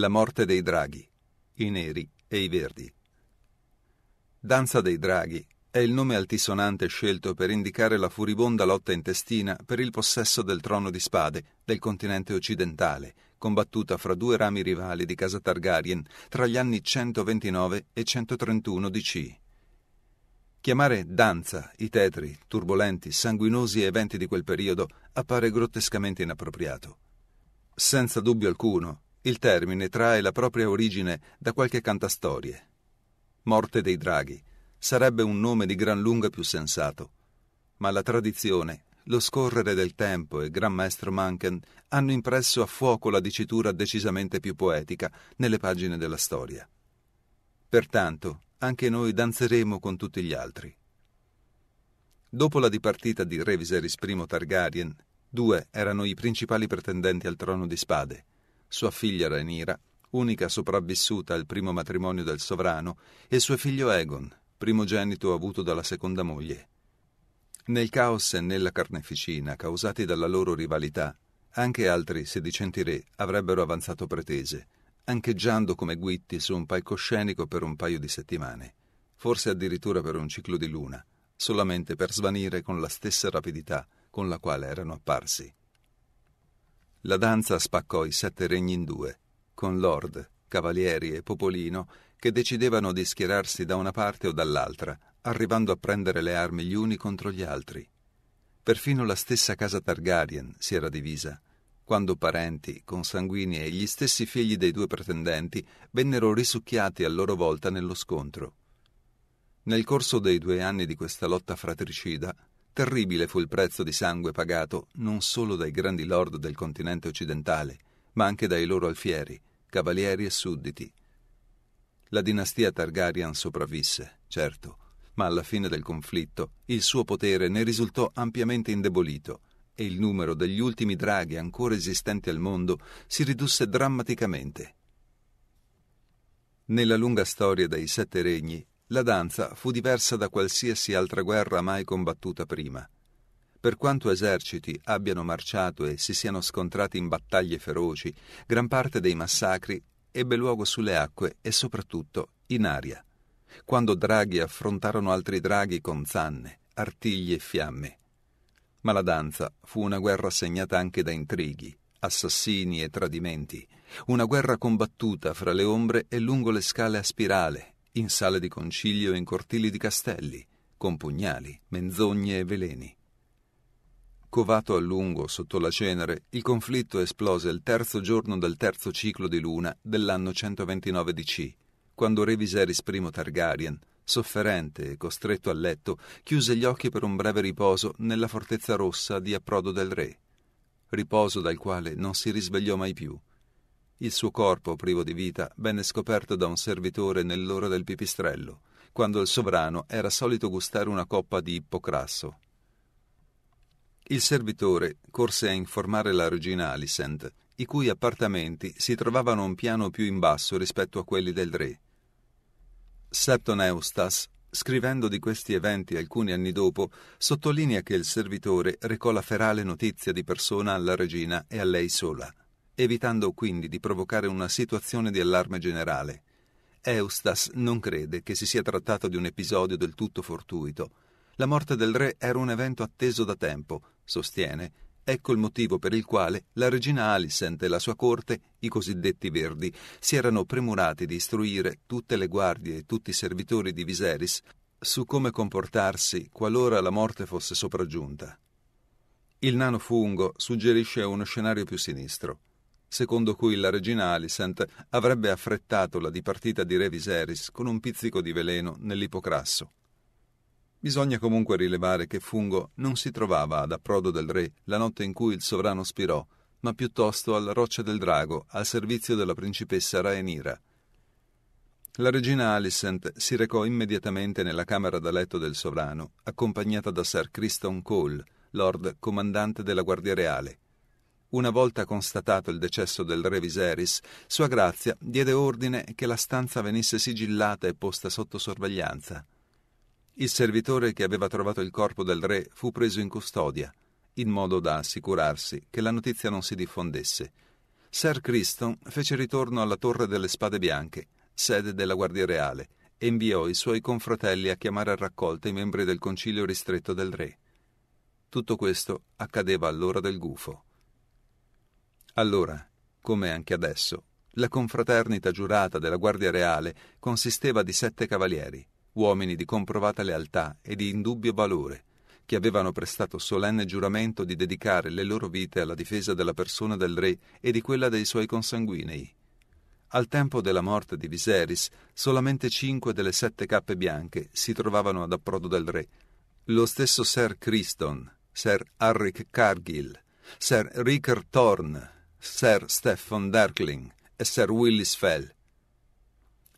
La morte dei draghi, i neri e i verdi. Danza dei draghi è il nome altisonante scelto per indicare la furibonda lotta intestina per il possesso del trono di spade del continente occidentale, combattuta fra due rami rivali di casa Targaryen tra gli anni 129 e 131 DC. Chiamare danza i tetri, turbolenti, sanguinosi eventi di quel periodo appare grottescamente inappropriato. Senza dubbio alcuno, il termine trae la propria origine da qualche cantastorie. Morte dei draghi sarebbe un nome di gran lunga più sensato, ma la tradizione, lo scorrere del tempo e Gran Maestro Manken hanno impresso a fuoco la dicitura decisamente più poetica nelle pagine della storia. Pertanto, anche noi danzeremo con tutti gli altri. Dopo la dipartita di Re Viserys I Targaryen, due erano i principali pretendenti al trono di spade, sua figlia Ranira, unica sopravvissuta al primo matrimonio del sovrano, e suo figlio Egon, primogenito avuto dalla seconda moglie. Nel caos e nella carneficina causati dalla loro rivalità, anche altri sedicenti re avrebbero avanzato pretese, ancheggiando come guitti su un palcoscenico per un paio di settimane, forse addirittura per un ciclo di luna, solamente per svanire con la stessa rapidità con la quale erano apparsi. La danza spaccò i sette regni in due, con lord, cavalieri e popolino che decidevano di schierarsi da una parte o dall'altra, arrivando a prendere le armi gli uni contro gli altri. Perfino la stessa casa Targaryen si era divisa, quando parenti, consanguini e gli stessi figli dei due pretendenti vennero risucchiati a loro volta nello scontro. Nel corso dei due anni di questa lotta fratricida, Terribile fu il prezzo di sangue pagato non solo dai grandi lord del continente occidentale, ma anche dai loro alfieri, cavalieri e sudditi. La dinastia Targaryen sopravvisse, certo, ma alla fine del conflitto il suo potere ne risultò ampiamente indebolito e il numero degli ultimi draghi ancora esistenti al mondo si ridusse drammaticamente. Nella lunga storia dei Sette Regni la danza fu diversa da qualsiasi altra guerra mai combattuta prima. Per quanto eserciti abbiano marciato e si siano scontrati in battaglie feroci, gran parte dei massacri ebbe luogo sulle acque e soprattutto in aria, quando draghi affrontarono altri draghi con zanne, artigli e fiamme. Ma la danza fu una guerra segnata anche da intrighi, assassini e tradimenti, una guerra combattuta fra le ombre e lungo le scale a spirale, in sale di concilio e in cortili di castelli, con pugnali, menzogne e veleni. Covato a lungo sotto la cenere, il conflitto esplose il terzo giorno del terzo ciclo di luna dell'anno 129 DC, quando Re Viserys I Targaryen, sofferente e costretto a letto, chiuse gli occhi per un breve riposo nella fortezza rossa di approdo del re, riposo dal quale non si risvegliò mai più, il suo corpo, privo di vita, venne scoperto da un servitore nell'ora del pipistrello, quando il sovrano era solito gustare una coppa di ippocrasso. Il servitore corse a informare la regina Alicent, i cui appartamenti si trovavano un piano più in basso rispetto a quelli del re. Septon Eustas, scrivendo di questi eventi alcuni anni dopo, sottolinea che il servitore recò la ferale notizia di persona alla regina e a lei sola evitando quindi di provocare una situazione di allarme generale. Eustas non crede che si sia trattato di un episodio del tutto fortuito. La morte del re era un evento atteso da tempo, sostiene, Ecco il motivo per il quale la regina Alicent e la sua corte, i cosiddetti Verdi, si erano premurati di istruire tutte le guardie e tutti i servitori di Viserys su come comportarsi qualora la morte fosse sopraggiunta. Il nano fungo suggerisce uno scenario più sinistro secondo cui la regina Alicent avrebbe affrettato la dipartita di Re Viserys con un pizzico di veleno nell'ipocrasso. Bisogna comunque rilevare che Fungo non si trovava ad approdo del re la notte in cui il sovrano spirò, ma piuttosto alla Roccia del Drago, al servizio della principessa Raenira. La regina Alicent si recò immediatamente nella camera da letto del sovrano, accompagnata da Sir Criston Cole, lord comandante della Guardia Reale. Una volta constatato il decesso del re Viserys, Sua Grazia diede ordine che la stanza venisse sigillata e posta sotto sorveglianza. Il servitore che aveva trovato il corpo del re fu preso in custodia, in modo da assicurarsi che la notizia non si diffondesse. Sir Criston fece ritorno alla Torre delle Spade Bianche, sede della Guardia Reale, e inviò i suoi confratelli a chiamare a raccolta i membri del concilio ristretto del re. Tutto questo accadeva all'ora del gufo. Allora, come anche adesso, la confraternita giurata della Guardia Reale consisteva di sette cavalieri, uomini di comprovata lealtà e di indubbio valore, che avevano prestato solenne giuramento di dedicare le loro vite alla difesa della persona del re e di quella dei suoi consanguinei. Al tempo della morte di Viserys, solamente cinque delle sette cappe bianche si trovavano ad approdo del re. Lo stesso Sir Criston, Sir Harrick Cargill, Sir Ricker Thorne, Sir Stephen Darkling e Sir Willis Fell.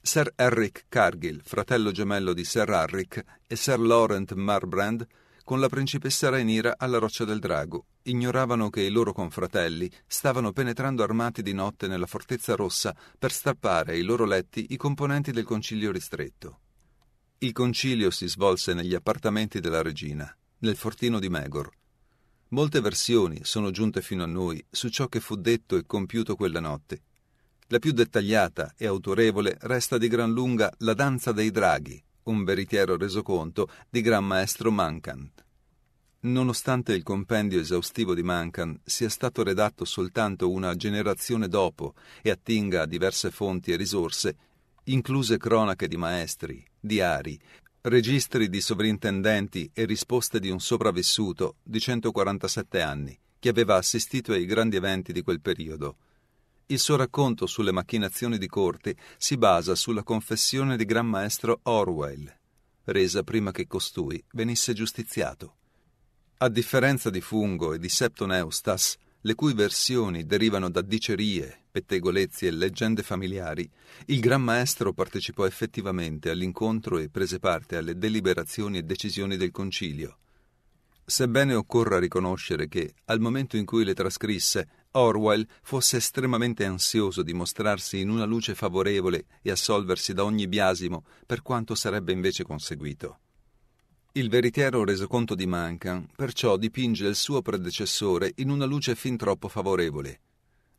Sir Eric Cargill, fratello gemello di Sir Harrick, e Sir Laurent Marbrand, con la principessa Rainira alla Roccia del Drago, ignoravano che i loro confratelli stavano penetrando armati di notte nella Fortezza Rossa per strappare ai loro letti i componenti del concilio ristretto. Il concilio si svolse negli appartamenti della regina, nel fortino di Megor, Molte versioni sono giunte fino a noi su ciò che fu detto e compiuto quella notte. La più dettagliata e autorevole resta di gran lunga la danza dei draghi, un veritiero resoconto di Gran Maestro Mancant. Nonostante il compendio esaustivo di Mancan sia stato redatto soltanto una generazione dopo e attinga a diverse fonti e risorse, incluse cronache di maestri, diari, Registri di sovrintendenti e risposte di un sopravvissuto di 147 anni che aveva assistito ai grandi eventi di quel periodo. Il suo racconto sulle macchinazioni di corte si basa sulla confessione di Gran Maestro Orwell, resa prima che costui venisse giustiziato. A differenza di Fungo e di Septon Eustas, le cui versioni derivano da dicerie, pettegolezzi e leggende familiari, il Gran Maestro partecipò effettivamente all'incontro e prese parte alle deliberazioni e decisioni del concilio. Sebbene occorra riconoscere che, al momento in cui le trascrisse, Orwell fosse estremamente ansioso di mostrarsi in una luce favorevole e assolversi da ogni biasimo per quanto sarebbe invece conseguito. Il veritiero resoconto di Mancan perciò dipinge il suo predecessore in una luce fin troppo favorevole.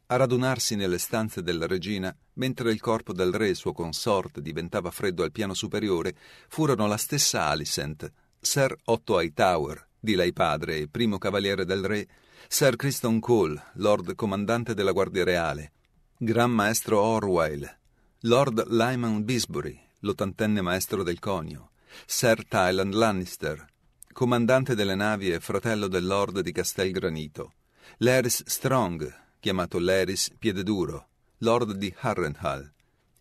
A radunarsi nelle stanze della regina, mentre il corpo del re e suo consorte diventava freddo al piano superiore, furono la stessa Alicent, Sir Otto Hightower, di lei padre e primo cavaliere del re, Sir Criston Cole, Lord Comandante della Guardia Reale, Gran Maestro Orwell, Lord Lyman Bisbury, l'ottantenne maestro del conio, Sir Tyland Lannister, comandante delle navi e fratello del Lord di Castelgranito, Laris Strong, chiamato Laris Piededuro, Lord di Harrenhal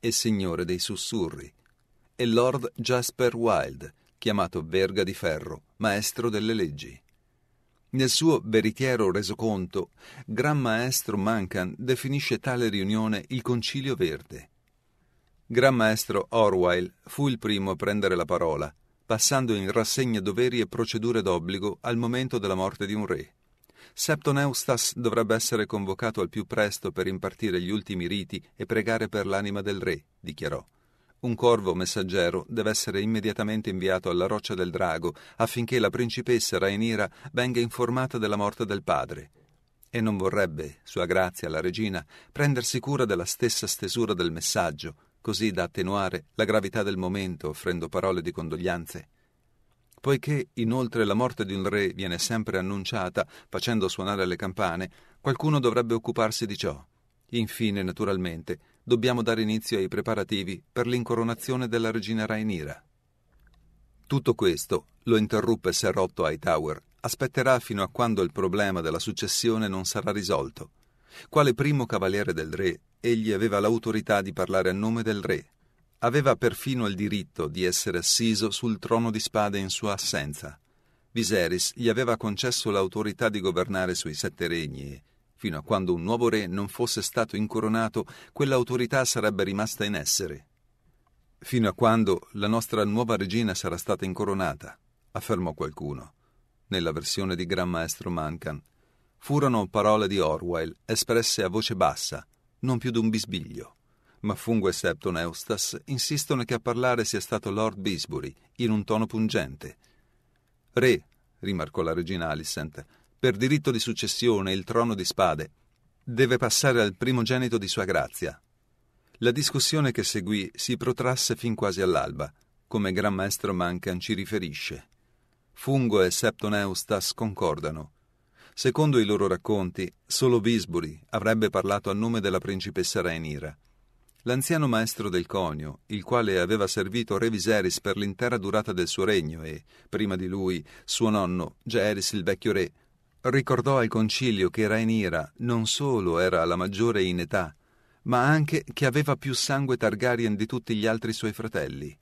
e Signore dei Sussurri, e Lord Jasper Wilde, chiamato Verga di Ferro, maestro delle leggi. Nel suo veritiero resoconto, Gran Maestro Mancan definisce tale riunione il Concilio Verde, Gran maestro Orwell fu il primo a prendere la parola, passando in rassegna doveri e procedure d'obbligo al momento della morte di un re. Septon Eustas dovrebbe essere convocato al più presto per impartire gli ultimi riti e pregare per l'anima del re, dichiarò. Un corvo messaggero deve essere immediatamente inviato alla roccia del drago affinché la principessa Rainira venga informata della morte del padre. E non vorrebbe, sua grazia la regina, prendersi cura della stessa stesura del messaggio, così da attenuare la gravità del momento offrendo parole di condoglianze. Poiché inoltre la morte di un re viene sempre annunciata facendo suonare le campane, qualcuno dovrebbe occuparsi di ciò. Infine, naturalmente, dobbiamo dare inizio ai preparativi per l'incoronazione della regina Rainira. Tutto questo lo interruppe Serotto Hightower. Aspetterà fino a quando il problema della successione non sarà risolto. Quale primo cavaliere del re, egli aveva l'autorità di parlare a nome del re. Aveva perfino il diritto di essere assiso sul trono di spade in sua assenza. Viserys gli aveva concesso l'autorità di governare sui sette regni e, fino a quando un nuovo re non fosse stato incoronato, quell'autorità sarebbe rimasta in essere. Fino a quando la nostra nuova regina sarà stata incoronata, affermò qualcuno, nella versione di Gran Maestro Mancan, Furono parole di Orwell, espresse a voce bassa, non più d'un bisbiglio. Ma Fungo e Septon Eustas insistono che a parlare sia stato Lord Bisbury, in un tono pungente. Re, rimarcò la regina Alicent, per diritto di successione il trono di spade deve passare al primogenito di sua grazia. La discussione che seguì si protrasse fin quasi all'alba, come Gran Maestro Mancan ci riferisce. Fungo e Septon Eustas concordano Secondo i loro racconti, solo Bisbury avrebbe parlato a nome della principessa Rainira. L'anziano maestro del conio, il quale aveva servito Re Viserys per l'intera durata del suo regno e, prima di lui, suo nonno, Geris il vecchio re, ricordò al concilio che Rainira non solo era la maggiore in età, ma anche che aveva più sangue Targaryen di tutti gli altri suoi fratelli.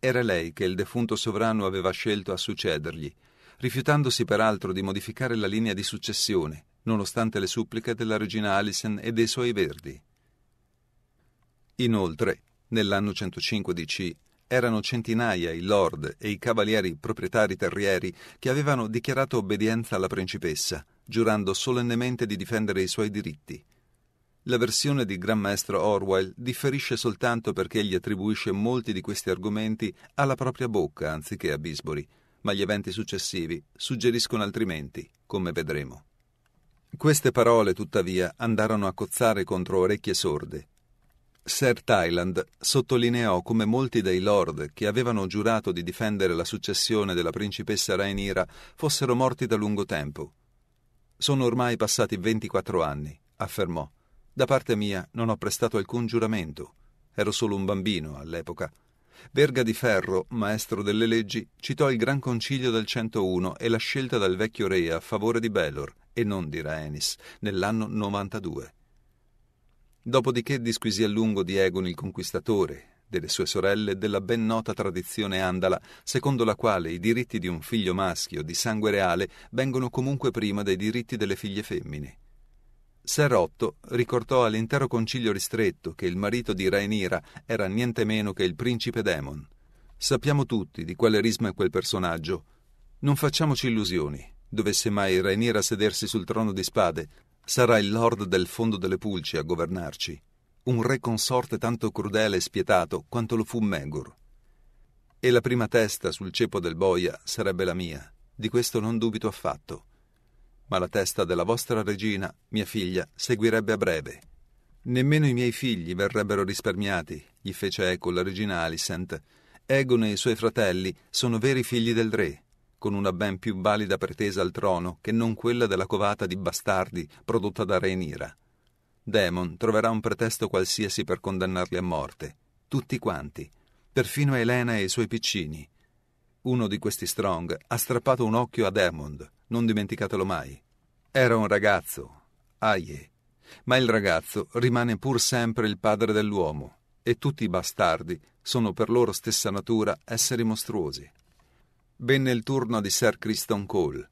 Era lei che il defunto sovrano aveva scelto a succedergli, rifiutandosi peraltro di modificare la linea di successione, nonostante le suppliche della regina Alison e dei suoi verdi. Inoltre, nell'anno 105 DC, erano centinaia i lord e i cavalieri proprietari terrieri che avevano dichiarato obbedienza alla principessa, giurando solennemente di difendere i suoi diritti. La versione di Gran Maestro Orwell differisce soltanto perché egli attribuisce molti di questi argomenti alla propria bocca anziché a Bisbury, ma gli eventi successivi suggeriscono altrimenti, come vedremo. Queste parole, tuttavia, andarono a cozzare contro orecchie sorde. Sir Thailand sottolineò come molti dei lord che avevano giurato di difendere la successione della principessa Rainira fossero morti da lungo tempo. Sono ormai passati 24 anni, affermò. Da parte mia non ho prestato alcun giuramento. Ero solo un bambino all'epoca Verga di Ferro, maestro delle leggi, citò il Gran Concilio del 101 e la scelta dal vecchio re a favore di Belor e non di Rhaenys nell'anno 92. Dopodiché disquisì a lungo di Egon il Conquistatore, delle sue sorelle della ben nota tradizione andala, secondo la quale i diritti di un figlio maschio di sangue reale vengono comunque prima dei diritti delle figlie femmine. Serrotto ricordò all'intero concilio ristretto che il marito di Rhaenira era niente meno che il principe Demon. Sappiamo tutti di quale risma è quel personaggio. Non facciamoci illusioni. Dovesse mai Rhaenira sedersi sul trono di spade, sarà il lord del fondo delle pulci a governarci. Un re consorte tanto crudele e spietato quanto lo fu Megur. E la prima testa sul ceppo del boia sarebbe la mia. Di questo non dubito affatto ma la testa della vostra regina, mia figlia, seguirebbe a breve. Nemmeno i miei figli verrebbero risparmiati, gli fece eco la regina Alicent. Egon e i suoi fratelli sono veri figli del re, con una ben più valida pretesa al trono che non quella della covata di bastardi prodotta da Re Nira. Demon troverà un pretesto qualsiasi per condannarli a morte, tutti quanti, perfino Elena e i suoi piccini. Uno di questi Strong ha strappato un occhio a Demond non dimenticatelo mai. Era un ragazzo, aie, ma il ragazzo rimane pur sempre il padre dell'uomo e tutti i bastardi sono per loro stessa natura esseri mostruosi. Venne il turno di Sir Criston Cole.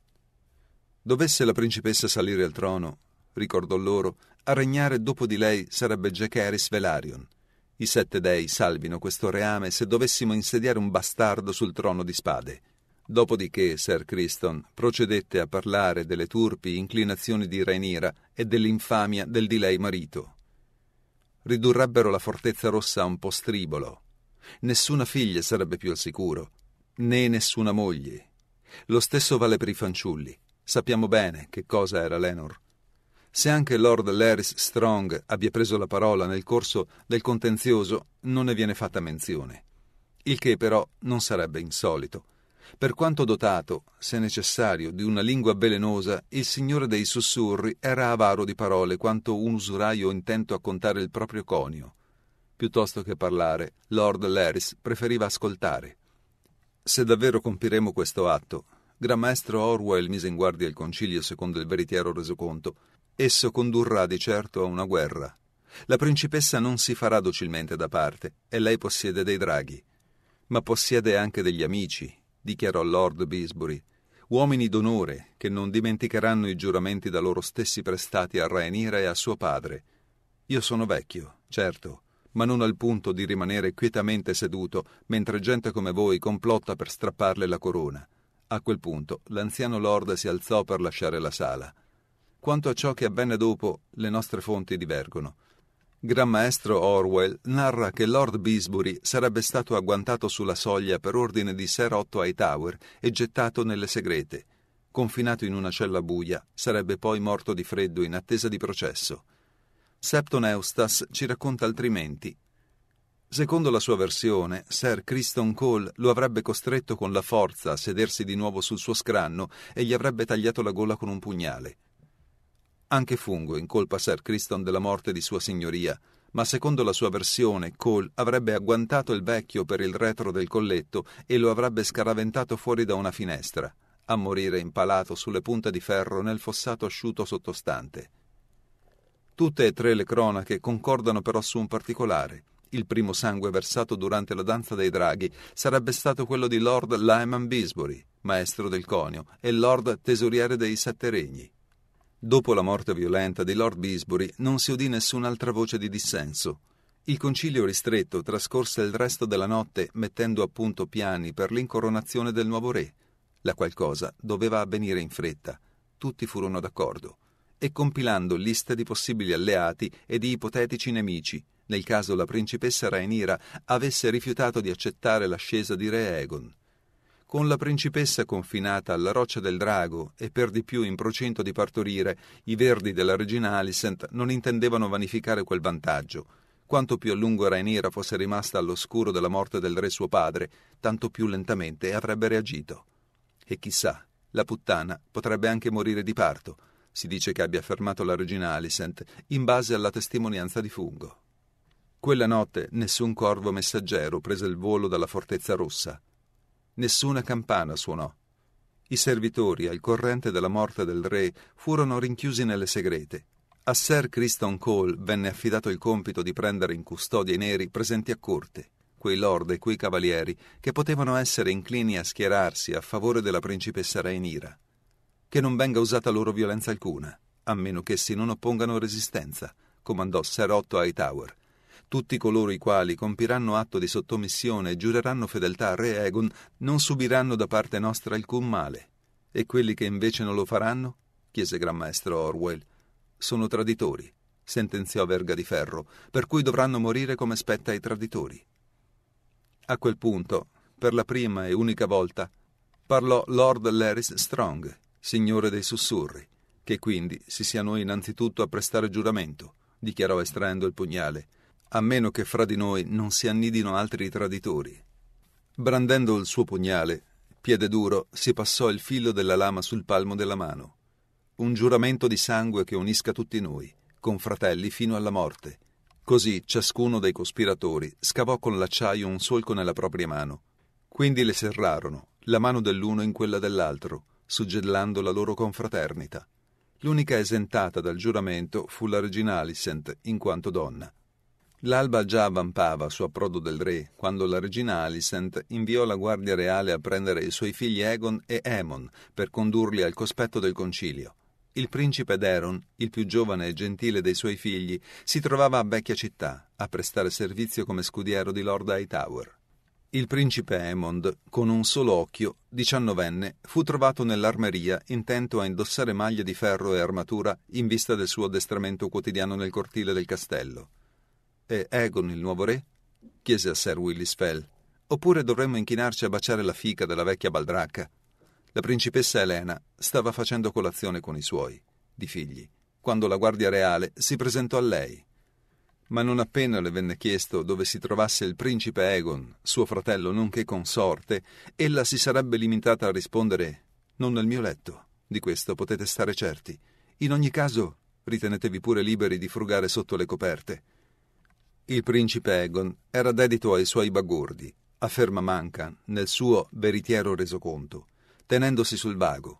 Dovesse la principessa salire al trono, ricordò loro, a regnare dopo di lei sarebbe Jacaris Velarion. I sette dei salvino questo reame se dovessimo insediare un bastardo sul trono di spade. Dopodiché Sir Criston procedette a parlare delle turpi inclinazioni di Rainira e dell'infamia del di lei marito. Ridurrebbero la fortezza rossa a un postribolo. Nessuna figlia sarebbe più al sicuro, né nessuna moglie. Lo stesso vale per i fanciulli. Sappiamo bene che cosa era Lenor. Se anche Lord Laris Strong abbia preso la parola nel corso del contenzioso, non ne viene fatta menzione. Il che però non sarebbe insolito, per quanto dotato, se necessario, di una lingua velenosa, il signore dei sussurri era avaro di parole quanto un usuraio intento a contare il proprio conio. Piuttosto che parlare, Lord Laris preferiva ascoltare. Se davvero compiremo questo atto, Gran Maestro Orwell mise in guardia il concilio secondo il veritiero resoconto, esso condurrà di certo a una guerra. La principessa non si farà docilmente da parte, e lei possiede dei draghi, ma possiede anche degli amici, dichiarò Lord Bisbury, uomini d'onore che non dimenticheranno i giuramenti da loro stessi prestati a Rhaenyra e a suo padre. Io sono vecchio, certo, ma non al punto di rimanere quietamente seduto mentre gente come voi complotta per strapparle la corona. A quel punto l'anziano lord si alzò per lasciare la sala. Quanto a ciò che avvenne dopo, le nostre fonti divergono. Gran maestro Orwell narra che Lord Bisbury sarebbe stato agguantato sulla soglia per ordine di Sir Otto Hightower e gettato nelle segrete. Confinato in una cella buia, sarebbe poi morto di freddo in attesa di processo. Septon Eustace ci racconta altrimenti. Secondo la sua versione, Sir Criston Cole lo avrebbe costretto con la forza a sedersi di nuovo sul suo scranno e gli avrebbe tagliato la gola con un pugnale. Anche Fungo incolpa Sir Criston della morte di Sua Signoria, ma secondo la sua versione Cole avrebbe agguantato il vecchio per il retro del colletto e lo avrebbe scaraventato fuori da una finestra, a morire impalato sulle punte di ferro nel fossato asciutto sottostante. Tutte e tre le cronache concordano però su un particolare. Il primo sangue versato durante la danza dei draghi sarebbe stato quello di Lord Lyman Bisbury, maestro del conio, e Lord tesoriere dei Sette Regni. Dopo la morte violenta di Lord Bisbury non si udì nessun'altra voce di dissenso. Il concilio ristretto trascorse il resto della notte mettendo a punto piani per l'incoronazione del nuovo re. La qualcosa doveva avvenire in fretta. Tutti furono d'accordo. E compilando liste di possibili alleati e di ipotetici nemici, nel caso la principessa Rainira avesse rifiutato di accettare l'ascesa di re Egon con la principessa confinata alla Roccia del Drago e per di più in procinto di partorire, i verdi della regina Alicent non intendevano vanificare quel vantaggio. Quanto più a lungo Rainiera fosse rimasta all'oscuro della morte del re suo padre, tanto più lentamente avrebbe reagito. E chissà, la puttana potrebbe anche morire di parto, si dice che abbia affermato la regina Alicent, in base alla testimonianza di Fungo. Quella notte nessun corvo messaggero prese il volo dalla Fortezza Rossa. Nessuna campana suonò. I servitori, al corrente della morte del re, furono rinchiusi nelle segrete. A Sir Criston Cole venne affidato il compito di prendere in custodia i neri presenti a corte, quei lord e quei cavalieri che potevano essere inclini a schierarsi a favore della principessa Rhaenyra. Che non venga usata loro violenza alcuna, a meno che essi non oppongano resistenza, comandò Sir Otto Hightower, tutti coloro i quali compiranno atto di sottomissione e giureranno fedeltà a Re Egon non subiranno da parte nostra alcun male. E quelli che invece non lo faranno, chiese Gran Maestro Orwell, sono traditori, sentenziò Verga di Ferro, per cui dovranno morire come spetta ai traditori. A quel punto, per la prima e unica volta, parlò Lord Laris Strong, signore dei sussurri, che quindi si sia noi innanzitutto a prestare giuramento, dichiarò estraendo il pugnale, a meno che fra di noi non si annidino altri traditori. Brandendo il suo pugnale, piede duro si passò il filo della lama sul palmo della mano. Un giuramento di sangue che unisca tutti noi, confratelli fino alla morte. Così ciascuno dei cospiratori scavò con l'acciaio un solco nella propria mano. Quindi le serrarono, la mano dell'uno in quella dell'altro, suggellando la loro confraternita. L'unica esentata dal giuramento fu la regina Alicent, in quanto donna. L'alba già avampava su approdo del re quando la regina Alicent inviò la guardia reale a prendere i suoi figli Egon e Emon per condurli al cospetto del concilio. Il principe Deron, il più giovane e gentile dei suoi figli, si trovava a vecchia città a prestare servizio come scudiero di Lord Hightower. Il principe Emond, con un solo occhio, diciannovenne, fu trovato nell'armeria intento a indossare maglie di ferro e armatura in vista del suo addestramento quotidiano nel cortile del castello e Egon il nuovo re? chiese a Sir Willis Fell. Oppure dovremmo inchinarci a baciare la fica della vecchia baldracca? La principessa Elena stava facendo colazione con i suoi, di figli, quando la guardia reale si presentò a lei. Ma non appena le venne chiesto dove si trovasse il principe Egon, suo fratello nonché consorte, ella si sarebbe limitata a rispondere Non nel mio letto, di questo potete stare certi. In ogni caso, ritenetevi pure liberi di frugare sotto le coperte. Il principe Egon era dedito ai suoi bagordi, afferma Manca nel suo veritiero resoconto, tenendosi sul vago.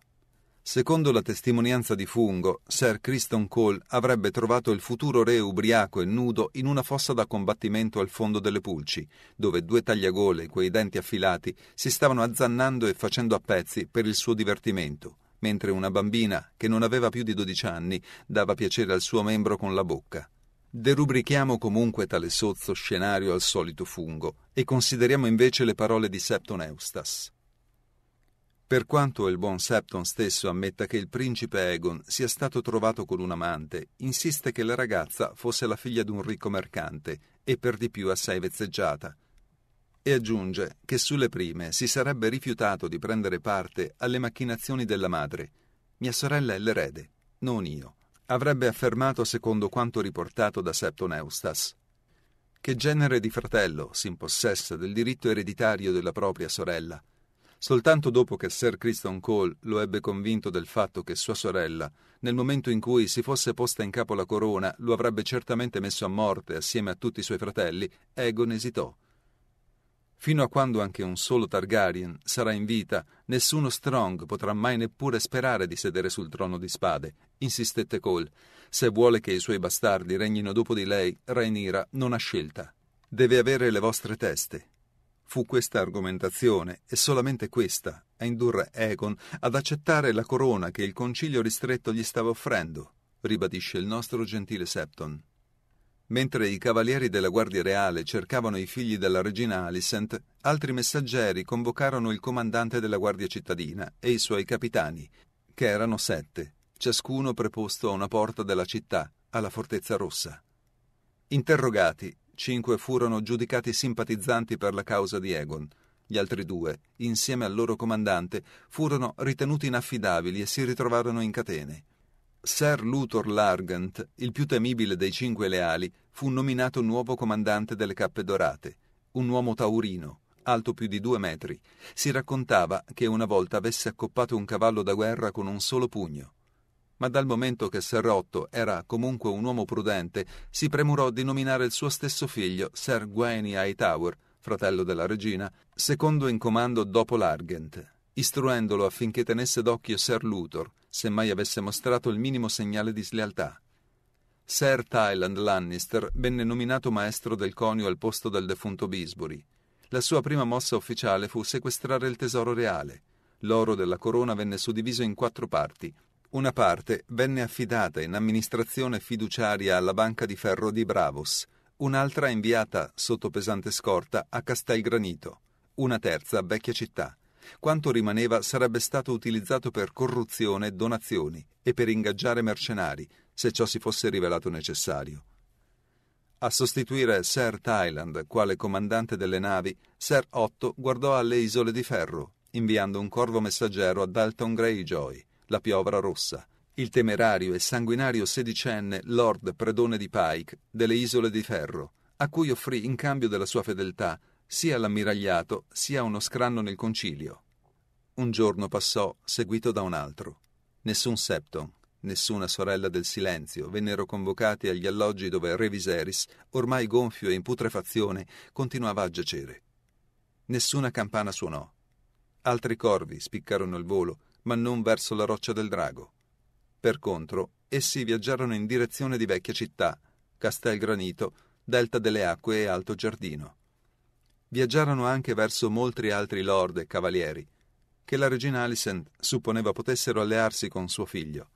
Secondo la testimonianza di Fungo, Sir Criston Cole avrebbe trovato il futuro re ubriaco e nudo in una fossa da combattimento al fondo delle pulci, dove due tagliagole, quei denti affilati, si stavano azzannando e facendo a pezzi per il suo divertimento, mentre una bambina, che non aveva più di dodici anni, dava piacere al suo membro con la bocca. Derubrichiamo comunque tale sozzo scenario al solito fungo e consideriamo invece le parole di Septon Eustas. Per quanto il buon Septon stesso ammetta che il principe Egon sia stato trovato con un amante, insiste che la ragazza fosse la figlia di un ricco mercante e per di più assai vezzeggiata. E aggiunge che sulle prime si sarebbe rifiutato di prendere parte alle macchinazioni della madre. Mia sorella è l'erede, non io avrebbe affermato secondo quanto riportato da Septon Eustas. Che genere di fratello si impossessa del diritto ereditario della propria sorella? Soltanto dopo che Sir Criston Cole lo ebbe convinto del fatto che sua sorella, nel momento in cui si fosse posta in capo la corona, lo avrebbe certamente messo a morte assieme a tutti i suoi fratelli, Egon esitò Fino a quando anche un solo Targaryen sarà in vita, nessuno Strong potrà mai neppure sperare di sedere sul trono di spade, insistette Cole. Se vuole che i suoi bastardi regnino dopo di lei, Rainira non ha scelta. Deve avere le vostre teste. Fu questa argomentazione, e solamente questa, a indurre Egon ad accettare la corona che il concilio ristretto gli stava offrendo, ribadisce il nostro gentile Septon. Mentre i cavalieri della Guardia Reale cercavano i figli della regina Alicent, altri messaggeri convocarono il comandante della Guardia Cittadina e i suoi capitani, che erano sette, ciascuno preposto a una porta della città, alla Fortezza Rossa. Interrogati, cinque furono giudicati simpatizzanti per la causa di Egon. Gli altri due, insieme al loro comandante, furono ritenuti inaffidabili e si ritrovarono in catene. Sir Luthor Largant, il più temibile dei cinque leali, fu nominato nuovo comandante delle Cappe Dorate, un uomo taurino, alto più di due metri. Si raccontava che una volta avesse accoppato un cavallo da guerra con un solo pugno. Ma dal momento che Serrotto era comunque un uomo prudente, si premurò di nominare il suo stesso figlio, Sir Gwenny Hightower, fratello della regina, secondo in comando dopo Largent istruendolo affinché tenesse d'occhio Sir Luthor, se mai avesse mostrato il minimo segnale di slealtà. Sir Tyland Lannister venne nominato maestro del conio al posto del defunto Bisbury. La sua prima mossa ufficiale fu sequestrare il tesoro reale. L'oro della corona venne suddiviso in quattro parti. Una parte venne affidata in amministrazione fiduciaria alla banca di ferro di Bravos, un'altra inviata, sotto pesante scorta, a Castelgranito, una terza a Vecchia Città. Quanto rimaneva sarebbe stato utilizzato per corruzione e donazioni e per ingaggiare mercenari, se ciò si fosse rivelato necessario. A sostituire Sir Thailand quale comandante delle navi, Sir Otto guardò alle isole di ferro, inviando un corvo messaggero a Dalton Greyjoy, la piovra rossa, il temerario e sanguinario sedicenne Lord Predone di Pike delle isole di ferro, a cui offrì in cambio della sua fedeltà sia all'ammiragliato sia a uno scranno nel concilio. Un giorno passò, seguito da un altro. Nessun septon, nessuna sorella del silenzio vennero convocati agli alloggi dove Re Viserys, ormai gonfio e in putrefazione, continuava a giacere. Nessuna campana suonò. Altri corvi spiccarono il volo, ma non verso la roccia del drago. Per contro, essi viaggiarono in direzione di vecchia città, Castel Granito, Delta delle Acque e Alto Giardino viaggiarono anche verso molti altri lord e cavalieri, che la regina Alicent supponeva potessero allearsi con suo figlio.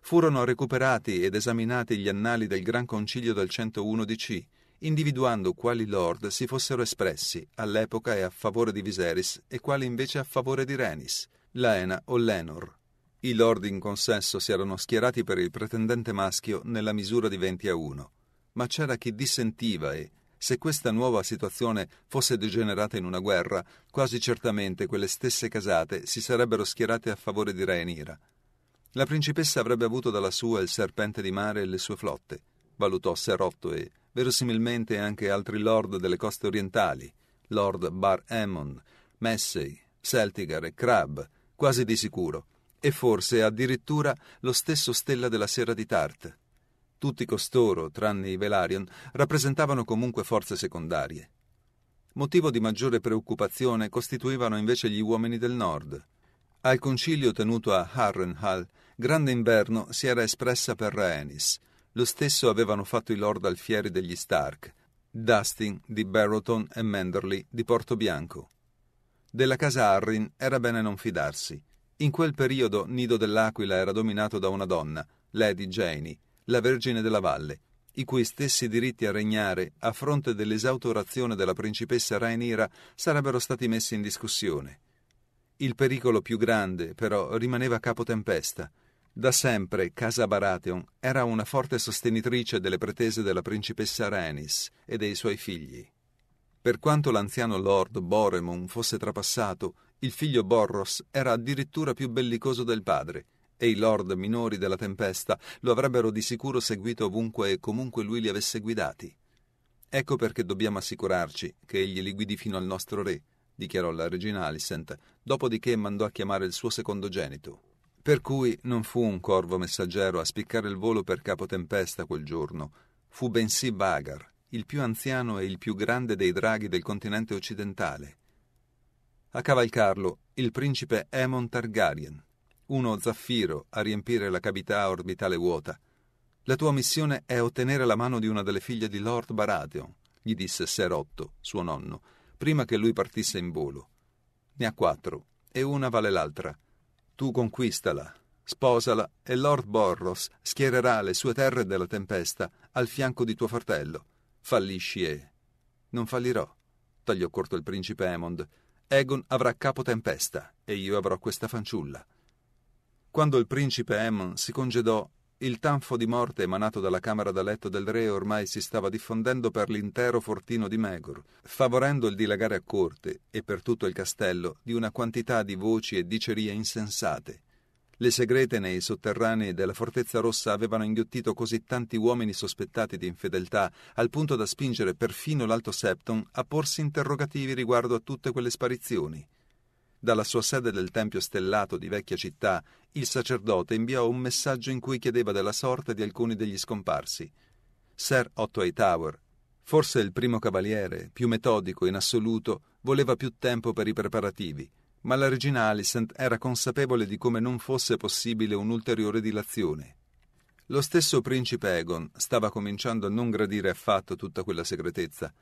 Furono recuperati ed esaminati gli annali del Gran Concilio del 101 DC, individuando quali lord si fossero espressi all'epoca e a favore di Viserys e quali invece a favore di Renis, Laena o Lenor. I lord in consesso si erano schierati per il pretendente maschio nella misura di 20 a 1, ma c'era chi dissentiva e, se questa nuova situazione fosse degenerata in una guerra, quasi certamente quelle stesse casate si sarebbero schierate a favore di Rhaenyra. La principessa avrebbe avuto dalla sua il serpente di mare e le sue flotte, valutò Serotto e verosimilmente anche altri lord delle coste orientali, Lord Bar Emmon, Massey, Celtigar e Crab, quasi di sicuro, e forse addirittura lo stesso Stella della Sera di Tart. Tutti costoro, tranne i Velarion, rappresentavano comunque forze secondarie. Motivo di maggiore preoccupazione costituivano invece gli uomini del nord. Al concilio tenuto a Harrenhal, grande inverno si era espressa per Rhaenys. Lo stesso avevano fatto i lord alfieri degli Stark, Dustin di Barroton e Menderley di Porto Bianco. Della casa Arrin era bene non fidarsi. In quel periodo Nido dell'Aquila era dominato da una donna, Lady Janey, la Vergine della Valle, i cui stessi diritti a regnare, a fronte dell'esautorazione della principessa Rainira, sarebbero stati messi in discussione. Il pericolo più grande, però, rimaneva capo tempesta. Da sempre Casa Baratheon era una forte sostenitrice delle pretese della principessa Rhaenys e dei suoi figli. Per quanto l'anziano lord Boremon fosse trapassato, il figlio Borros era addirittura più bellicoso del padre – e i lord minori della tempesta lo avrebbero di sicuro seguito ovunque e comunque lui li avesse guidati. Ecco perché dobbiamo assicurarci che egli li guidi fino al nostro re, dichiarò la regina Alicent, dopodiché mandò a chiamare il suo secondogenito. Per cui non fu un corvo messaggero a spiccare il volo per capo tempesta quel giorno, fu bensì Bagar, il più anziano e il più grande dei draghi del continente occidentale. A cavalcarlo il principe Aemon Targaryen, uno zaffiro a riempire la cavità orbitale vuota. La tua missione è ottenere la mano di una delle figlie di Lord Baratheon, gli disse Serotto, suo nonno, prima che lui partisse in volo. Ne ha quattro, e una vale l'altra. Tu conquistala, sposala, e Lord Borros schiererà le sue terre della tempesta al fianco di tuo fratello. Fallisci e... Non fallirò, tagliò corto il principe Emond. Egon avrà capo tempesta, e io avrò questa fanciulla. Quando il principe Hammond si congedò, il tanfo di morte emanato dalla camera da letto del re ormai si stava diffondendo per l'intero fortino di Megor, favorendo il dilagare a corte e per tutto il castello di una quantità di voci e dicerie insensate. Le segrete nei sotterranei della Fortezza Rossa avevano inghiottito così tanti uomini sospettati di infedeltà, al punto da spingere perfino l'Alto Septon a porsi interrogativi riguardo a tutte quelle sparizioni. Dalla sua sede del Tempio Stellato di vecchia città il sacerdote inviò un messaggio in cui chiedeva della sorte di alcuni degli scomparsi. Sir Otto Tower, forse il primo cavaliere, più metodico in assoluto, voleva più tempo per i preparativi, ma la regina Alicent era consapevole di come non fosse possibile un'ulteriore dilazione. Lo stesso principe Egon stava cominciando a non gradire affatto tutta quella segretezza.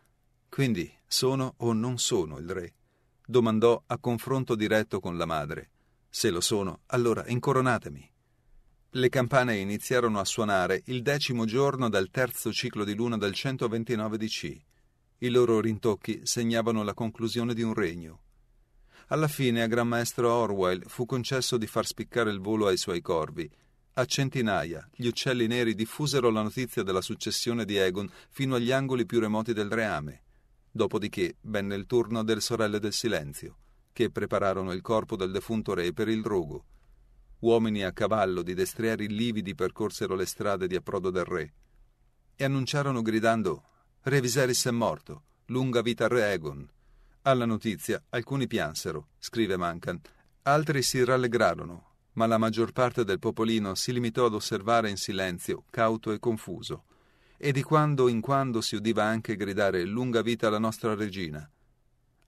Quindi sono o non sono il re? domandò a confronto diretto con la madre. Se lo sono, allora incoronatemi. Le campane iniziarono a suonare il decimo giorno dal terzo ciclo di luna del 129 DC. I loro rintocchi segnavano la conclusione di un regno. Alla fine a Gran Maestro Orwell fu concesso di far spiccare il volo ai suoi corvi. A centinaia gli uccelli neri diffusero la notizia della successione di Egon fino agli angoli più remoti del reame. Dopodiché venne il turno delle sorelle del silenzio che prepararono il corpo del defunto re per il rogo. Uomini a cavallo di destrieri lividi percorsero le strade di approdo del re e annunciarono gridando Re Viserys è morto, lunga vita al re Egon. Alla notizia alcuni piansero, scrive Mancan, altri si rallegrarono, ma la maggior parte del popolino si limitò ad osservare in silenzio, cauto e confuso, e di quando in quando si udiva anche gridare lunga vita alla nostra regina,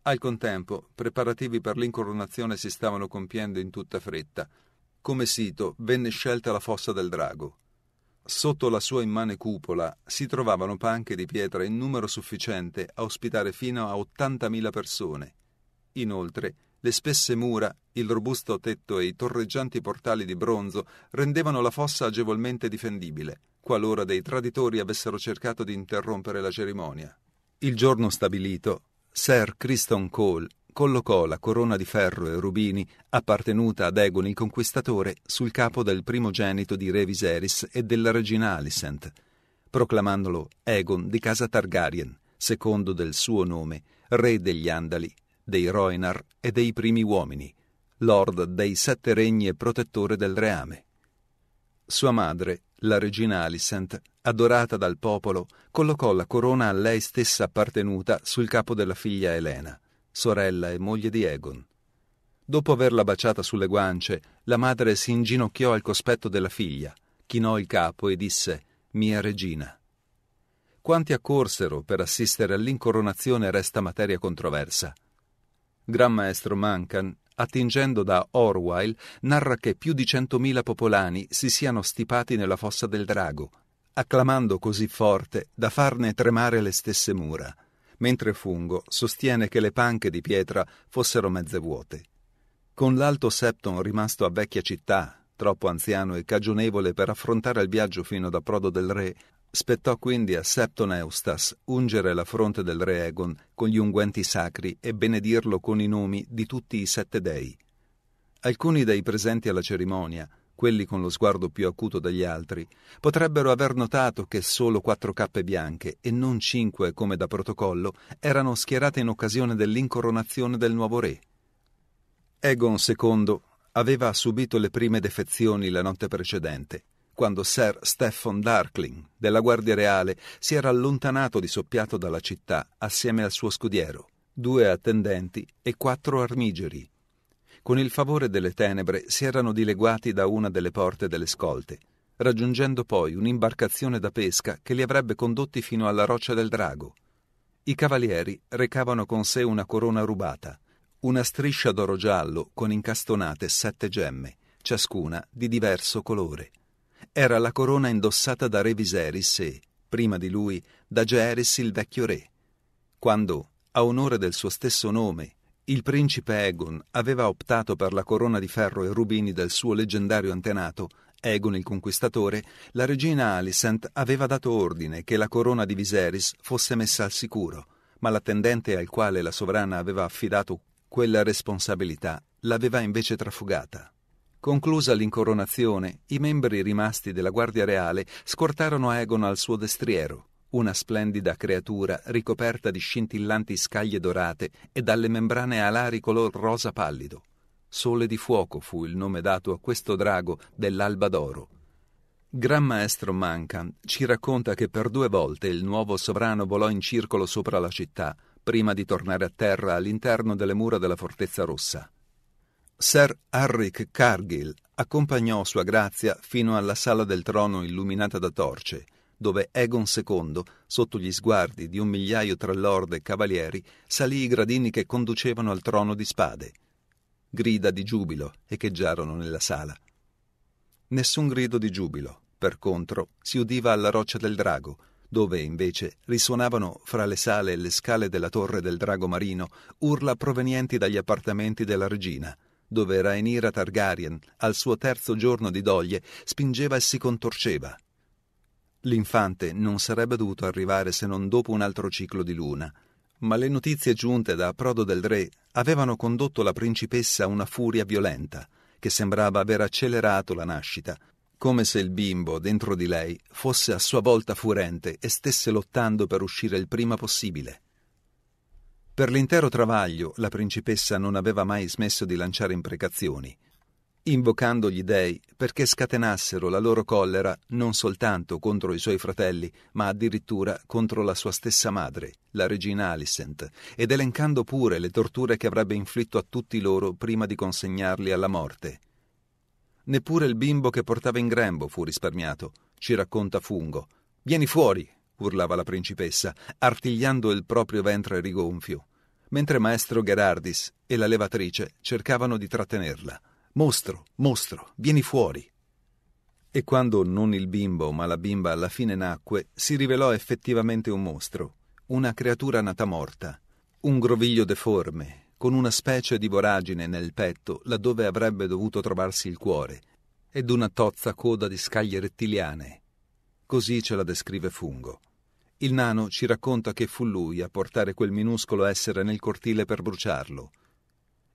al contempo, preparativi per l'incoronazione si stavano compiendo in tutta fretta. Come sito venne scelta la fossa del drago. Sotto la sua immane cupola si trovavano panche di pietra in numero sufficiente a ospitare fino a 80.000 persone. Inoltre, le spesse mura, il robusto tetto e i torreggianti portali di bronzo rendevano la fossa agevolmente difendibile, qualora dei traditori avessero cercato di interrompere la cerimonia. Il giorno stabilito, Sir Criston Cole collocò la corona di ferro e rubini appartenuta ad Egon il Conquistatore sul capo del primogenito di Re Viserys e della regina Alicent, proclamandolo Egon di casa Targaryen, secondo del suo nome, re degli Andali, dei Roenar e dei primi uomini, lord dei sette regni e protettore del reame. Sua madre, la regina Alicent, adorata dal popolo, collocò la corona a lei stessa appartenuta sul capo della figlia Elena, sorella e moglie di Egon. Dopo averla baciata sulle guance, la madre si inginocchiò al cospetto della figlia, chinò il capo e disse Mia regina. Quanti accorsero per assistere all'incoronazione resta materia controversa. Gran maestro Mancan attingendo da Orwell, narra che più di centomila popolani si siano stipati nella fossa del drago, acclamando così forte da farne tremare le stesse mura, mentre Fungo sostiene che le panche di pietra fossero mezze vuote. Con l'alto Septon rimasto a vecchia città, troppo anziano e cagionevole per affrontare il viaggio fino da Prodo del Re, Spettò quindi a Septon Eustas ungere la fronte del re Egon con gli unguenti sacri e benedirlo con i nomi di tutti i sette dei. Alcuni dei presenti alla cerimonia, quelli con lo sguardo più acuto degli altri, potrebbero aver notato che solo quattro cappe bianche e non cinque come da protocollo erano schierate in occasione dell'incoronazione del nuovo re. Egon II aveva subito le prime defezioni la notte precedente quando Sir Stephen Darkling, della Guardia Reale, si era allontanato di soppiato dalla città assieme al suo scudiero, due attendenti e quattro armigeri. Con il favore delle tenebre si erano dileguati da una delle porte delle scolte, raggiungendo poi un'imbarcazione da pesca che li avrebbe condotti fino alla roccia del drago. I cavalieri recavano con sé una corona rubata, una striscia d'oro giallo con incastonate sette gemme, ciascuna di diverso colore. Era la corona indossata da Re Viserys e, prima di lui, da Geeres il vecchio re. Quando, a onore del suo stesso nome, il principe Egon aveva optato per la corona di ferro e rubini del suo leggendario antenato, Egon il Conquistatore, la regina Alicent aveva dato ordine che la corona di Viserys fosse messa al sicuro, ma l'attendente al quale la sovrana aveva affidato quella responsabilità l'aveva invece trafugata. Conclusa l'incoronazione, i membri rimasti della Guardia Reale scortarono Egon al suo destriero, una splendida creatura ricoperta di scintillanti scaglie dorate e dalle membrane alari color rosa pallido. Sole di fuoco fu il nome dato a questo drago dell'Alba d'Oro. Gran maestro Mancan ci racconta che per due volte il nuovo sovrano volò in circolo sopra la città, prima di tornare a terra all'interno delle mura della Fortezza Rossa. Sir Harrick Cargill accompagnò Sua Grazia fino alla sala del trono illuminata da torce, dove Egon II, sotto gli sguardi di un migliaio tra lord e cavalieri, salì i gradini che conducevano al trono di spade. Grida di giubilo echeggiarono nella sala. Nessun grido di giubilo, per contro, si udiva alla roccia del drago, dove invece risuonavano fra le sale e le scale della torre del drago marino urla provenienti dagli appartamenti della regina dove Rainira Targaryen, al suo terzo giorno di doglie, spingeva e si contorceva. L'infante non sarebbe dovuto arrivare se non dopo un altro ciclo di luna, ma le notizie giunte da Prodo del Re avevano condotto la principessa a una furia violenta, che sembrava aver accelerato la nascita, come se il bimbo dentro di lei fosse a sua volta furente e stesse lottando per uscire il prima possibile. Per l'intero travaglio la principessa non aveva mai smesso di lanciare imprecazioni, invocando gli dei perché scatenassero la loro collera non soltanto contro i suoi fratelli, ma addirittura contro la sua stessa madre, la regina Alicent, ed elencando pure le torture che avrebbe inflitto a tutti loro prima di consegnarli alla morte. Neppure il bimbo che portava in grembo fu risparmiato, ci racconta Fungo. Vieni fuori, urlava la principessa, artigliando il proprio ventre rigonfio, mentre maestro Gerardis e la levatrice cercavano di trattenerla. Mostro, mostro, vieni fuori. E quando non il bimbo, ma la bimba alla fine nacque, si rivelò effettivamente un mostro, una creatura nata morta, un groviglio deforme, con una specie di voragine nel petto laddove avrebbe dovuto trovarsi il cuore, ed una tozza coda di scaglie rettiliane. Così ce la descrive Fungo. Il nano ci racconta che fu lui a portare quel minuscolo essere nel cortile per bruciarlo.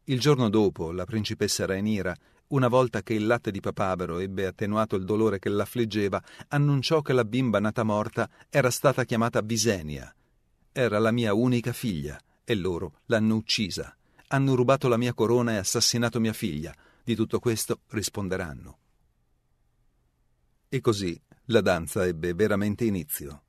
Il giorno dopo, la principessa Rainira, una volta che il latte di papavero ebbe attenuato il dolore che l'affliggeva, annunciò che la bimba nata morta era stata chiamata Bisenia. Era la mia unica figlia e loro l'hanno uccisa. Hanno rubato la mia corona e assassinato mia figlia. Di tutto questo risponderanno. E così la danza ebbe veramente inizio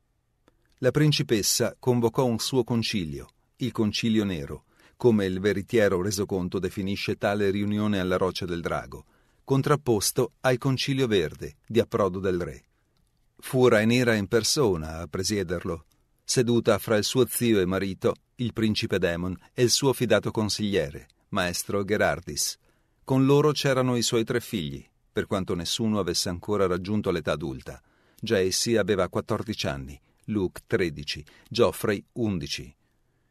la principessa convocò un suo concilio, il Concilio Nero, come il veritiero resoconto definisce tale riunione alla Roccia del Drago, contrapposto al Concilio Verde di approdo del re. Fu Rainera in persona a presiederlo, seduta fra il suo zio e marito, il principe Demon, e il suo fidato consigliere, maestro Gerardis. Con loro c'erano i suoi tre figli, per quanto nessuno avesse ancora raggiunto l'età adulta. Già essi aveva 14 anni Luke 13, Geoffrey 11.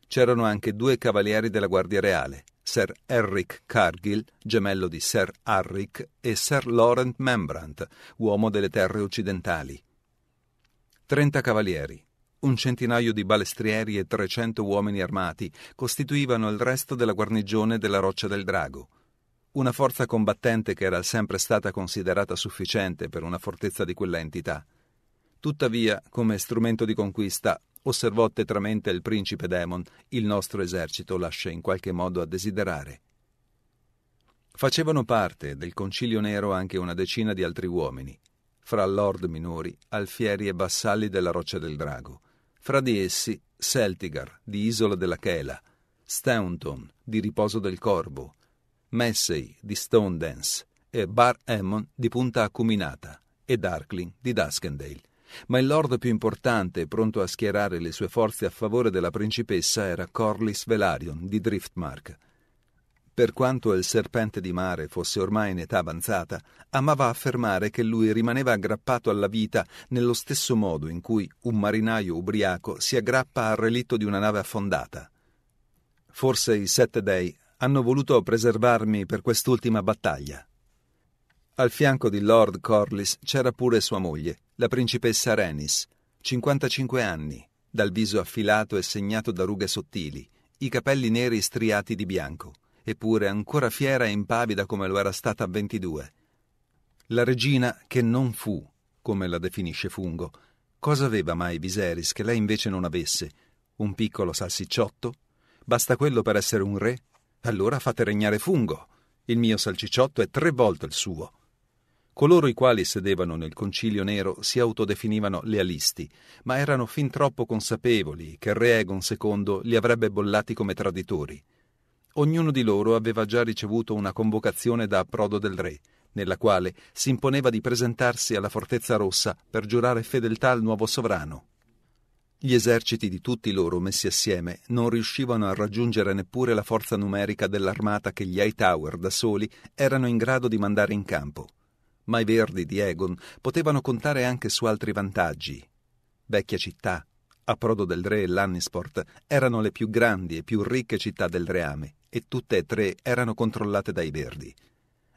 C'erano anche due cavalieri della Guardia Reale, Sir Eric Cargill, gemello di Sir Harrick, e Sir Laurent Membrant, uomo delle terre occidentali. Trenta cavalieri, un centinaio di balestrieri e 300 uomini armati costituivano il resto della guarnigione della Roccia del Drago. Una forza combattente che era sempre stata considerata sufficiente per una fortezza di quella entità. Tuttavia, come strumento di conquista, osservò tetramente il principe Demon, il nostro esercito lascia in qualche modo a desiderare. Facevano parte del concilio nero anche una decina di altri uomini, fra lord minori, alfieri e vassalli della Roccia del Drago, fra di essi Celtigar, di Isola della Chela, Staunton di Riposo del Corvo, Messey di Stone Dance, e Bar Emmon di Punta Acuminata e Darkling di Duskendale. Ma il lord più importante, pronto a schierare le sue forze a favore della principessa, era Corlys Velaryon di Driftmark. Per quanto il serpente di mare fosse ormai in età avanzata, amava affermare che lui rimaneva aggrappato alla vita nello stesso modo in cui un marinaio ubriaco si aggrappa al relitto di una nave affondata. Forse i sette dei hanno voluto preservarmi per quest'ultima battaglia. Al fianco di Lord Corliss c'era pure sua moglie, la principessa Renis, 55 anni, dal viso affilato e segnato da rughe sottili, i capelli neri striati di bianco, eppure ancora fiera e impavida come lo era stata a 22. La regina che non fu, come la definisce Fungo, cosa aveva mai Viserys che lei invece non avesse? Un piccolo salsicciotto? Basta quello per essere un re? Allora fate regnare Fungo. Il mio salcicciotto è tre volte il suo. Coloro i quali sedevano nel concilio nero si autodefinivano lealisti, ma erano fin troppo consapevoli che re Egon II li avrebbe bollati come traditori. Ognuno di loro aveva già ricevuto una convocazione da approdo del re, nella quale si imponeva di presentarsi alla Fortezza Rossa per giurare fedeltà al nuovo sovrano. Gli eserciti di tutti loro messi assieme non riuscivano a raggiungere neppure la forza numerica dell'armata che gli Hightower da soli erano in grado di mandare in campo ma i verdi di Egon potevano contare anche su altri vantaggi. Vecchia città, Approdo del Re e Lannisport erano le più grandi e più ricche città del reame e tutte e tre erano controllate dai verdi.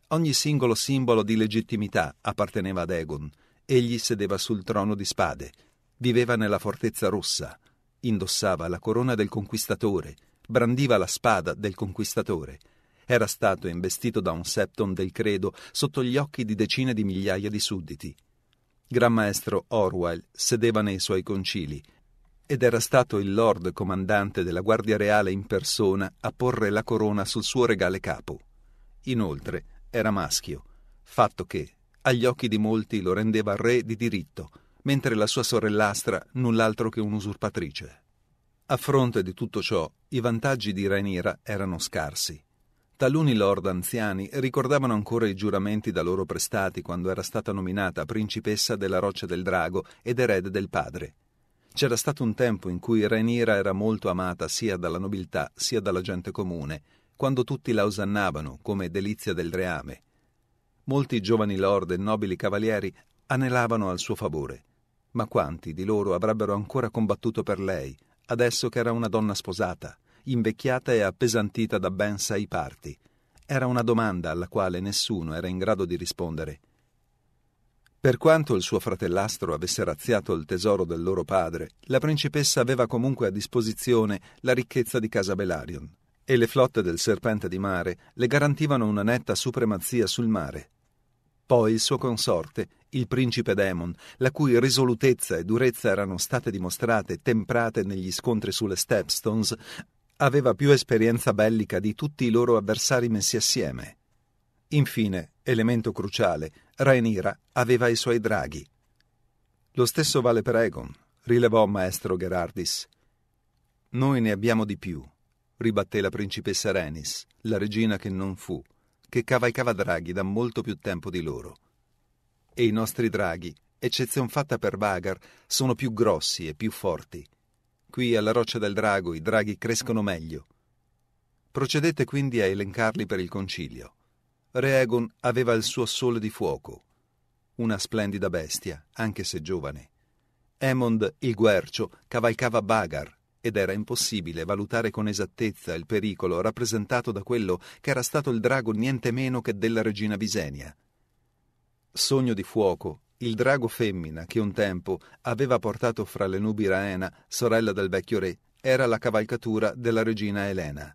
Ogni singolo simbolo di legittimità apparteneva ad Egon. Egli sedeva sul trono di spade, viveva nella fortezza rossa, indossava la corona del conquistatore, brandiva la spada del conquistatore, era stato investito da un septon del credo sotto gli occhi di decine di migliaia di sudditi. Gran maestro Orwell sedeva nei suoi concili ed era stato il lord comandante della Guardia Reale in persona a porre la corona sul suo regale capo. Inoltre era maschio, fatto che, agli occhi di molti, lo rendeva re di diritto, mentre la sua sorellastra null'altro che un'usurpatrice. A fronte di tutto ciò, i vantaggi di Rainira erano scarsi. Taluni lord anziani ricordavano ancora i giuramenti da loro prestati quando era stata nominata principessa della Roccia del Drago ed erede del padre. C'era stato un tempo in cui Renira era molto amata sia dalla nobiltà sia dalla gente comune, quando tutti la osannavano come delizia del reame. Molti giovani lord e nobili cavalieri anelavano al suo favore, ma quanti di loro avrebbero ancora combattuto per lei, adesso che era una donna sposata? invecchiata e appesantita da ben sei parti. Era una domanda alla quale nessuno era in grado di rispondere. Per quanto il suo fratellastro avesse razziato il tesoro del loro padre, la principessa aveva comunque a disposizione la ricchezza di casa Belarion, e le flotte del serpente di mare le garantivano una netta supremazia sul mare. Poi il suo consorte, il principe Demon, la cui risolutezza e durezza erano state dimostrate temprate negli scontri sulle Stepstones, aveva più esperienza bellica di tutti i loro avversari messi assieme. Infine, elemento cruciale, Rainira aveva i suoi draghi. Lo stesso vale per Egon, rilevò maestro Gerardis. Noi ne abbiamo di più, ribatté la principessa Renis, la regina che non fu, che cavalcava draghi da molto più tempo di loro. E i nostri draghi, eccezion fatta per Bagar, sono più grossi e più forti. Qui alla Roccia del Drago i draghi crescono meglio. Procedette quindi a elencarli per il concilio. Re Egon aveva il suo sole di fuoco, una splendida bestia, anche se giovane. Emond, il guercio, cavalcava Bagar ed era impossibile valutare con esattezza il pericolo rappresentato da quello che era stato il drago niente meno che della regina Visenia. Sogno di fuoco il drago femmina che un tempo aveva portato fra le nubi Raena, sorella del vecchio re, era la cavalcatura della regina Elena.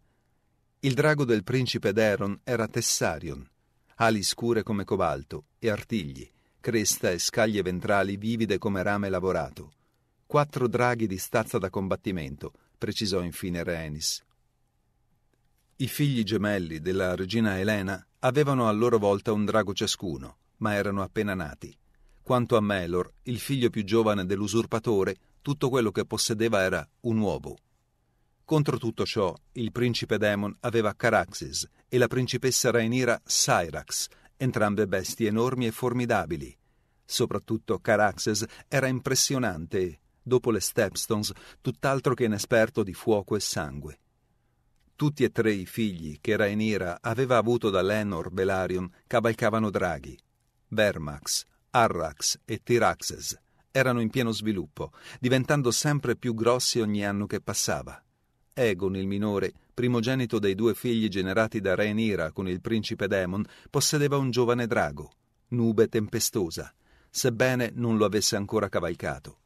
Il drago del principe d'Eron era Tessarion, ali scure come cobalto e artigli, cresta e scaglie ventrali vivide come rame lavorato. Quattro draghi di stazza da combattimento, precisò infine Rhaenys. I figli gemelli della regina Elena avevano a loro volta un drago ciascuno, ma erano appena nati. Quanto a Melor, il figlio più giovane dell'usurpatore, tutto quello che possedeva era un uovo. Contro tutto ciò, il principe Demon aveva Caraxes e la principessa Rainira Cyrax, entrambe bestie enormi e formidabili. Soprattutto Caraxes era impressionante e, dopo le Stepstones, tutt'altro che inesperto di fuoco e sangue. Tutti e tre i figli che Rainira aveva avuto da Lenor Belarion cavalcavano draghi. Vermax, Arrax e Tiraxes erano in pieno sviluppo, diventando sempre più grossi ogni anno che passava. Egon il minore, primogenito dei due figli generati da Re Nira con il principe Daemon, possedeva un giovane drago, Nube Tempestosa, sebbene non lo avesse ancora cavalcato.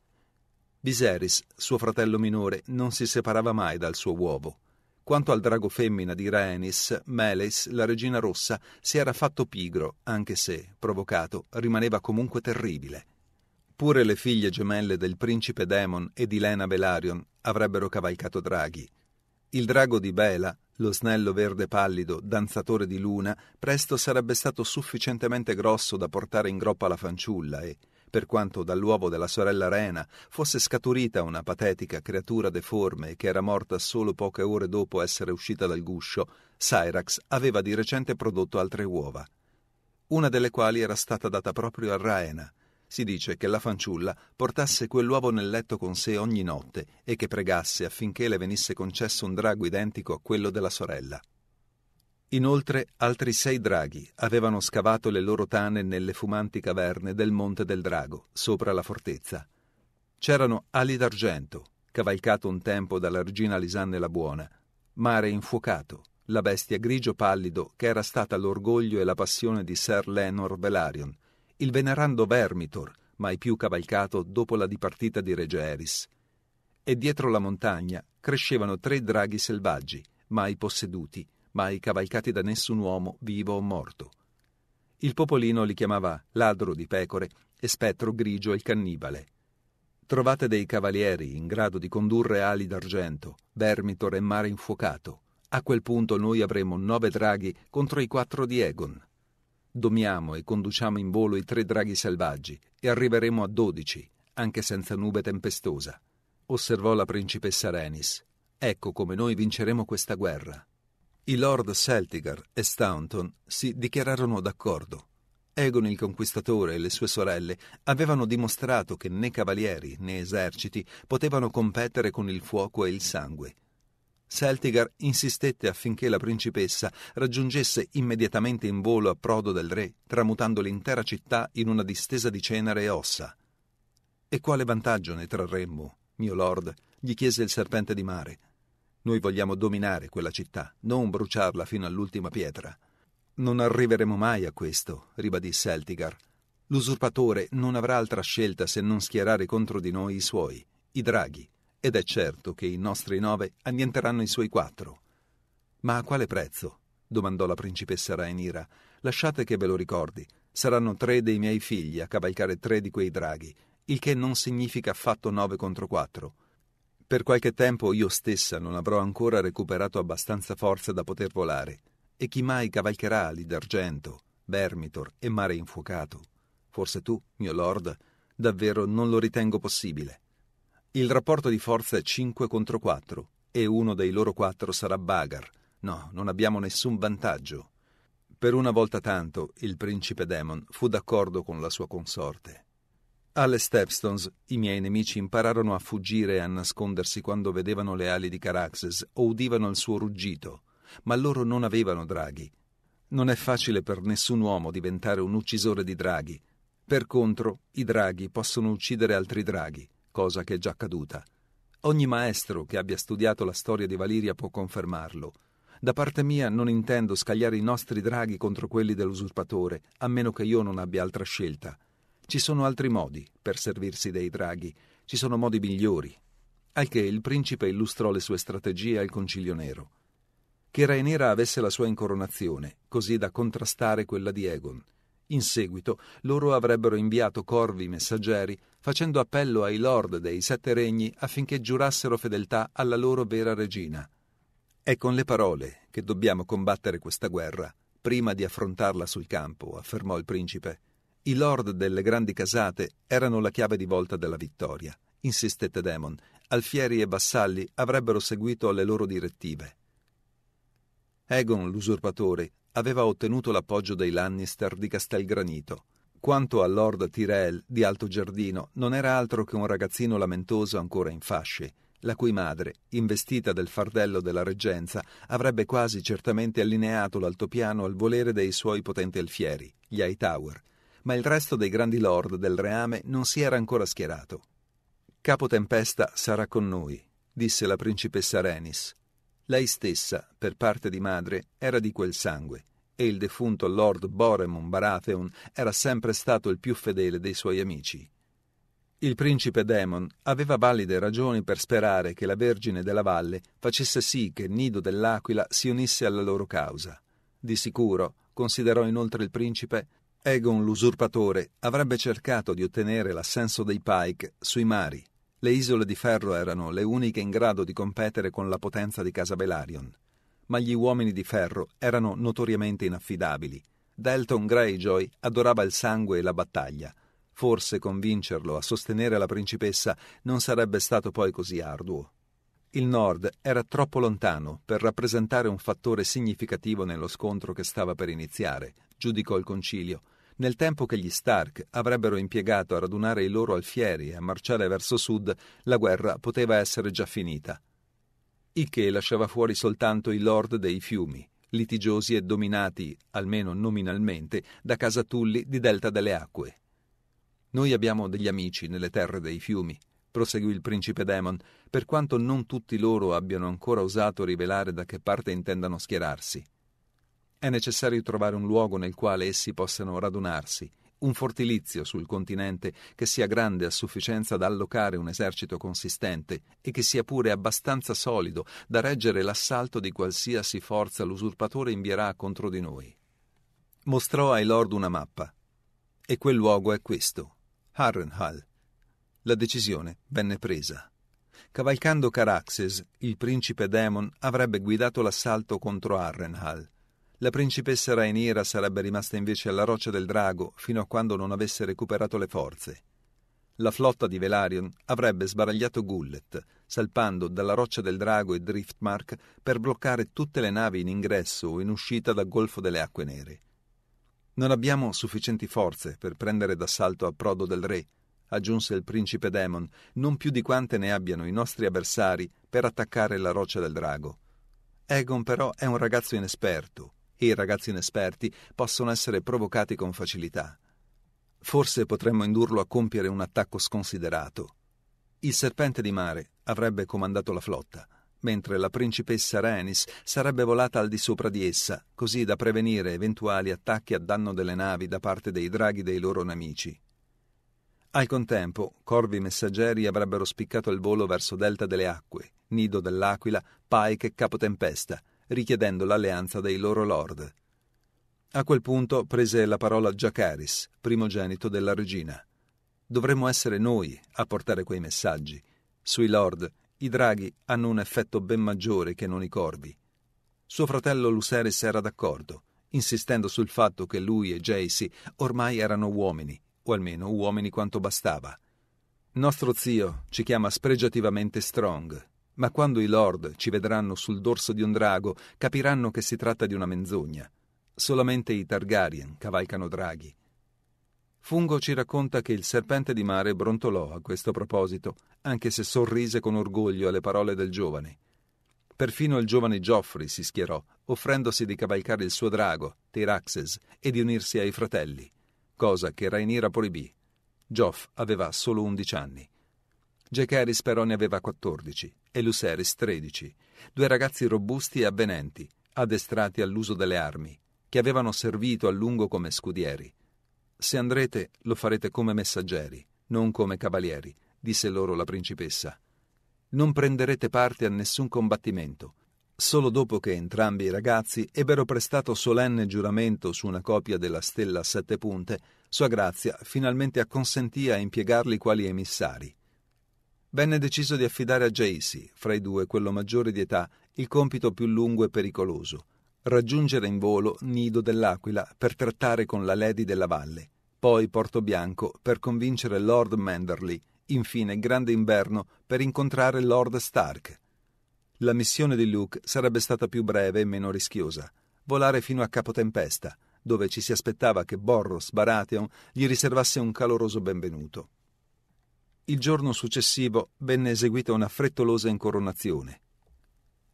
Viserys, suo fratello minore, non si separava mai dal suo uovo. Quanto al drago femmina di Rhaenys, Melis, la regina rossa, si era fatto pigro, anche se, provocato, rimaneva comunque terribile. Pure le figlie gemelle del principe Daemon e di Lena Belarion avrebbero cavalcato draghi. Il drago di Bela, lo snello verde pallido, danzatore di luna, presto sarebbe stato sufficientemente grosso da portare in groppa la fanciulla e, per quanto dall'uovo della sorella Rena fosse scaturita una patetica creatura deforme che era morta solo poche ore dopo essere uscita dal guscio, Cyrax aveva di recente prodotto altre uova, una delle quali era stata data proprio a Raena. Si dice che la fanciulla portasse quell'uovo nel letto con sé ogni notte e che pregasse affinché le venisse concesso un drago identico a quello della sorella. Inoltre altri sei draghi avevano scavato le loro tane nelle fumanti caverne del Monte del Drago, sopra la fortezza. C'erano ali d'argento, cavalcato un tempo dalla regina Lisanne la Buona, mare infuocato, la bestia grigio pallido che era stata l'orgoglio e la passione di Sir Lenor Velarion, il venerando Vermitor, mai più cavalcato dopo la dipartita di Regge Eris. E dietro la montagna crescevano tre draghi selvaggi, mai posseduti, mai cavalcati da nessun uomo vivo o morto. Il popolino li chiamava ladro di pecore e spettro grigio il cannibale. Trovate dei cavalieri in grado di condurre ali d'argento, vermitor e mare infuocato. A quel punto noi avremo nove draghi contro i quattro di Egon. Domiamo e conduciamo in volo i tre draghi selvaggi e arriveremo a dodici, anche senza nube tempestosa. Osservò la principessa Renis. Ecco come noi vinceremo questa guerra. I Lord Seltigar e Staunton si dichiararono d'accordo. Egon il Conquistatore e le sue sorelle avevano dimostrato che né cavalieri né eserciti potevano competere con il fuoco e il sangue. Seltigar insistette affinché la principessa raggiungesse immediatamente in volo a Prodo del Re, tramutando l'intera città in una distesa di cenere e ossa. E quale vantaggio ne trarremmo, mio lord? gli chiese il serpente di mare. Noi vogliamo dominare quella città, non bruciarla fino all'ultima pietra. Non arriveremo mai a questo, ribadì Eltigar. L'usurpatore non avrà altra scelta se non schierare contro di noi i suoi, i draghi, ed è certo che i nostri nove annienteranno i suoi quattro. Ma a quale prezzo? domandò la principessa Rainira. Lasciate che ve lo ricordi. Saranno tre dei miei figli a cavalcare tre di quei draghi, il che non significa affatto nove contro quattro. Per qualche tempo io stessa non avrò ancora recuperato abbastanza forza da poter volare, e chi mai cavalcherà lì d'argento, Bermitor e mare infuocato? Forse tu, mio lord, davvero non lo ritengo possibile. Il rapporto di forza è 5 contro 4 e uno dei loro quattro sarà Bagar. No, non abbiamo nessun vantaggio. Per una volta tanto il principe Demon fu d'accordo con la sua consorte. Alle Stepstones i miei nemici impararono a fuggire e a nascondersi quando vedevano le ali di Caraxes o udivano il suo ruggito, ma loro non avevano draghi. Non è facile per nessun uomo diventare un uccisore di draghi. Per contro, i draghi possono uccidere altri draghi, cosa che è già accaduta. Ogni maestro che abbia studiato la storia di Valiria può confermarlo. Da parte mia non intendo scagliare i nostri draghi contro quelli dell'usurpatore, a meno che io non abbia altra scelta. Ci sono altri modi per servirsi dei draghi, ci sono modi migliori. Al che il principe illustrò le sue strategie al Concilio Nero. Che Rainera avesse la sua incoronazione, così da contrastare quella di Egon. In seguito loro avrebbero inviato corvi messaggeri facendo appello ai lord dei sette regni affinché giurassero fedeltà alla loro vera regina. È con le parole che dobbiamo combattere questa guerra, prima di affrontarla sul campo, affermò il principe. I lord delle grandi casate erano la chiave di volta della vittoria, insistette Demon. Alfieri e vassalli avrebbero seguito le loro direttive. Egon, l'usurpatore, aveva ottenuto l'appoggio dei Lannister di Castelgranito. Quanto a Lord Tyrell di Alto Giardino, non era altro che un ragazzino lamentoso ancora in fasce, la cui madre, investita del fardello della reggenza, avrebbe quasi certamente allineato l'altopiano al volere dei suoi potenti alfieri, gli Hightower, ma il resto dei grandi lord del reame non si era ancora schierato. Capo Tempesta sarà con noi, disse la principessa Renis. Lei stessa, per parte di madre, era di quel sangue, e il defunto Lord Boremon Baratheon era sempre stato il più fedele dei suoi amici. Il principe Demon aveva valide ragioni per sperare che la Vergine della Valle facesse sì che il nido dell'Aquila si unisse alla loro causa. Di sicuro, considerò inoltre il principe, Egon l'usurpatore avrebbe cercato di ottenere l'assenso dei Pike sui mari. Le isole di ferro erano le uniche in grado di competere con la potenza di Casa Belarion. Ma gli uomini di ferro erano notoriamente inaffidabili. Delton Greyjoy adorava il sangue e la battaglia. Forse convincerlo a sostenere la principessa non sarebbe stato poi così arduo. Il nord era troppo lontano per rappresentare un fattore significativo nello scontro che stava per iniziare, giudicò il concilio, nel tempo che gli Stark avrebbero impiegato a radunare i loro alfieri e a marciare verso sud, la guerra poteva essere già finita. Il che lasciava fuori soltanto i lord dei fiumi, litigiosi e dominati, almeno nominalmente, da Casatulli di Delta delle Acque. Noi abbiamo degli amici nelle terre dei fiumi, proseguì il principe Demon, per quanto non tutti loro abbiano ancora osato rivelare da che parte intendano schierarsi. È necessario trovare un luogo nel quale essi possano radunarsi, un fortilizio sul continente che sia grande a sufficienza da allocare un esercito consistente e che sia pure abbastanza solido da reggere l'assalto di qualsiasi forza l'usurpatore invierà contro di noi. Mostrò ai lord una mappa. E quel luogo è questo, Harrenhal. La decisione venne presa. Cavalcando Caraxes, il principe Demon avrebbe guidato l'assalto contro Harrenhal. La principessa Rainiera sarebbe rimasta invece alla roccia del drago fino a quando non avesse recuperato le forze. La flotta di Velarion avrebbe sbaragliato Gullet, salpando dalla roccia del drago e Driftmark per bloccare tutte le navi in ingresso o in uscita dal Golfo delle Acque Nere. Non abbiamo sufficienti forze per prendere d'assalto a prodo del re, aggiunse il principe Demon, non più di quante ne abbiano i nostri avversari per attaccare la roccia del drago. Egon però è un ragazzo inesperto, e i ragazzi inesperti possono essere provocati con facilità. Forse potremmo indurlo a compiere un attacco sconsiderato. Il serpente di mare avrebbe comandato la flotta, mentre la principessa Renis sarebbe volata al di sopra di essa, così da prevenire eventuali attacchi a danno delle navi da parte dei draghi dei loro nemici. Al contempo, corvi messaggeri avrebbero spiccato il volo verso Delta delle Acque, Nido dell'Aquila, Pike e Capotempesta, richiedendo l'alleanza dei loro lord. A quel punto prese la parola Giacaris, primogenito della regina. Dovremmo essere noi a portare quei messaggi. Sui lord, i draghi hanno un effetto ben maggiore che non i corvi. Suo fratello Luceris era d'accordo, insistendo sul fatto che lui e Jacy ormai erano uomini, o almeno uomini quanto bastava. Nostro zio ci chiama spregiativamente Strong, ma quando i lord ci vedranno sul dorso di un drago, capiranno che si tratta di una menzogna. Solamente i Targaryen cavalcano draghi. Fungo ci racconta che il serpente di mare brontolò a questo proposito, anche se sorrise con orgoglio alle parole del giovane. Perfino il giovane Geoffrey si schierò, offrendosi di cavalcare il suo drago, Tiraxes, e di unirsi ai fratelli, cosa che Rainira proibì. Geoff aveva solo undici anni. Jecaris però ne aveva quattordici e Luceris 13, due ragazzi robusti e avvenenti, addestrati all'uso delle armi, che avevano servito a lungo come scudieri. Se andrete, lo farete come messaggeri, non come cavalieri, disse loro la principessa. Non prenderete parte a nessun combattimento, solo dopo che entrambi i ragazzi ebbero prestato solenne giuramento su una copia della stella a sette punte, Sua Grazia finalmente acconsentì a impiegarli quali emissari venne deciso di affidare a Jaisi, fra i due quello maggiore di età, il compito più lungo e pericoloso, raggiungere in volo Nido dell'Aquila per trattare con la Lady della Valle, poi Porto Bianco per convincere Lord Manderley, infine Grande Inverno per incontrare Lord Stark. La missione di Luke sarebbe stata più breve e meno rischiosa, volare fino a Capotempesta, dove ci si aspettava che Borros Baratheon gli riservasse un caloroso benvenuto. Il giorno successivo venne eseguita una frettolosa incoronazione.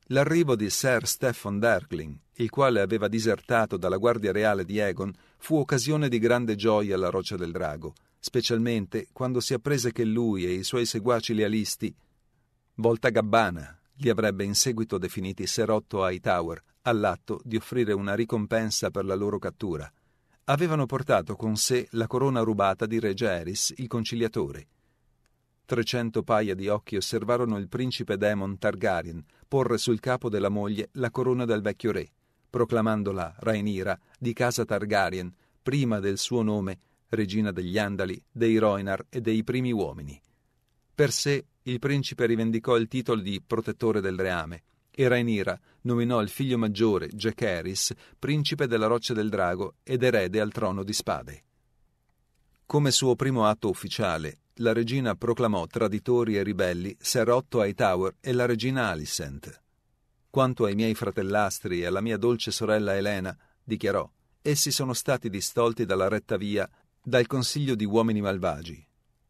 L'arrivo di Sir Stephen Darkling, il quale aveva disertato dalla guardia reale di Egon, fu occasione di grande gioia alla Roccia del Drago, specialmente quando si apprese che lui e i suoi seguaci lealisti, volta gabbana, li avrebbe in seguito definiti Serotto a Hightower, all'atto di offrire una ricompensa per la loro cattura. Avevano portato con sé la corona rubata di Regeris, il conciliatore, Trecento paia di occhi osservarono il principe demon Targaryen porre sul capo della moglie la corona del vecchio re, proclamandola Rainira di casa Targaryen, prima del suo nome, regina degli Andali, dei Roinar e dei primi uomini. Per sé il principe rivendicò il titolo di protettore del reame e Rainira nominò il figlio maggiore, Jacaeris, principe della roccia del drago ed erede al trono di spade. Come suo primo atto ufficiale, la regina proclamò traditori e ribelli Ser Otto Hightower e la regina Alicent. Quanto ai miei fratellastri e alla mia dolce sorella Elena, dichiarò, essi sono stati distolti dalla retta via dal consiglio di uomini malvagi,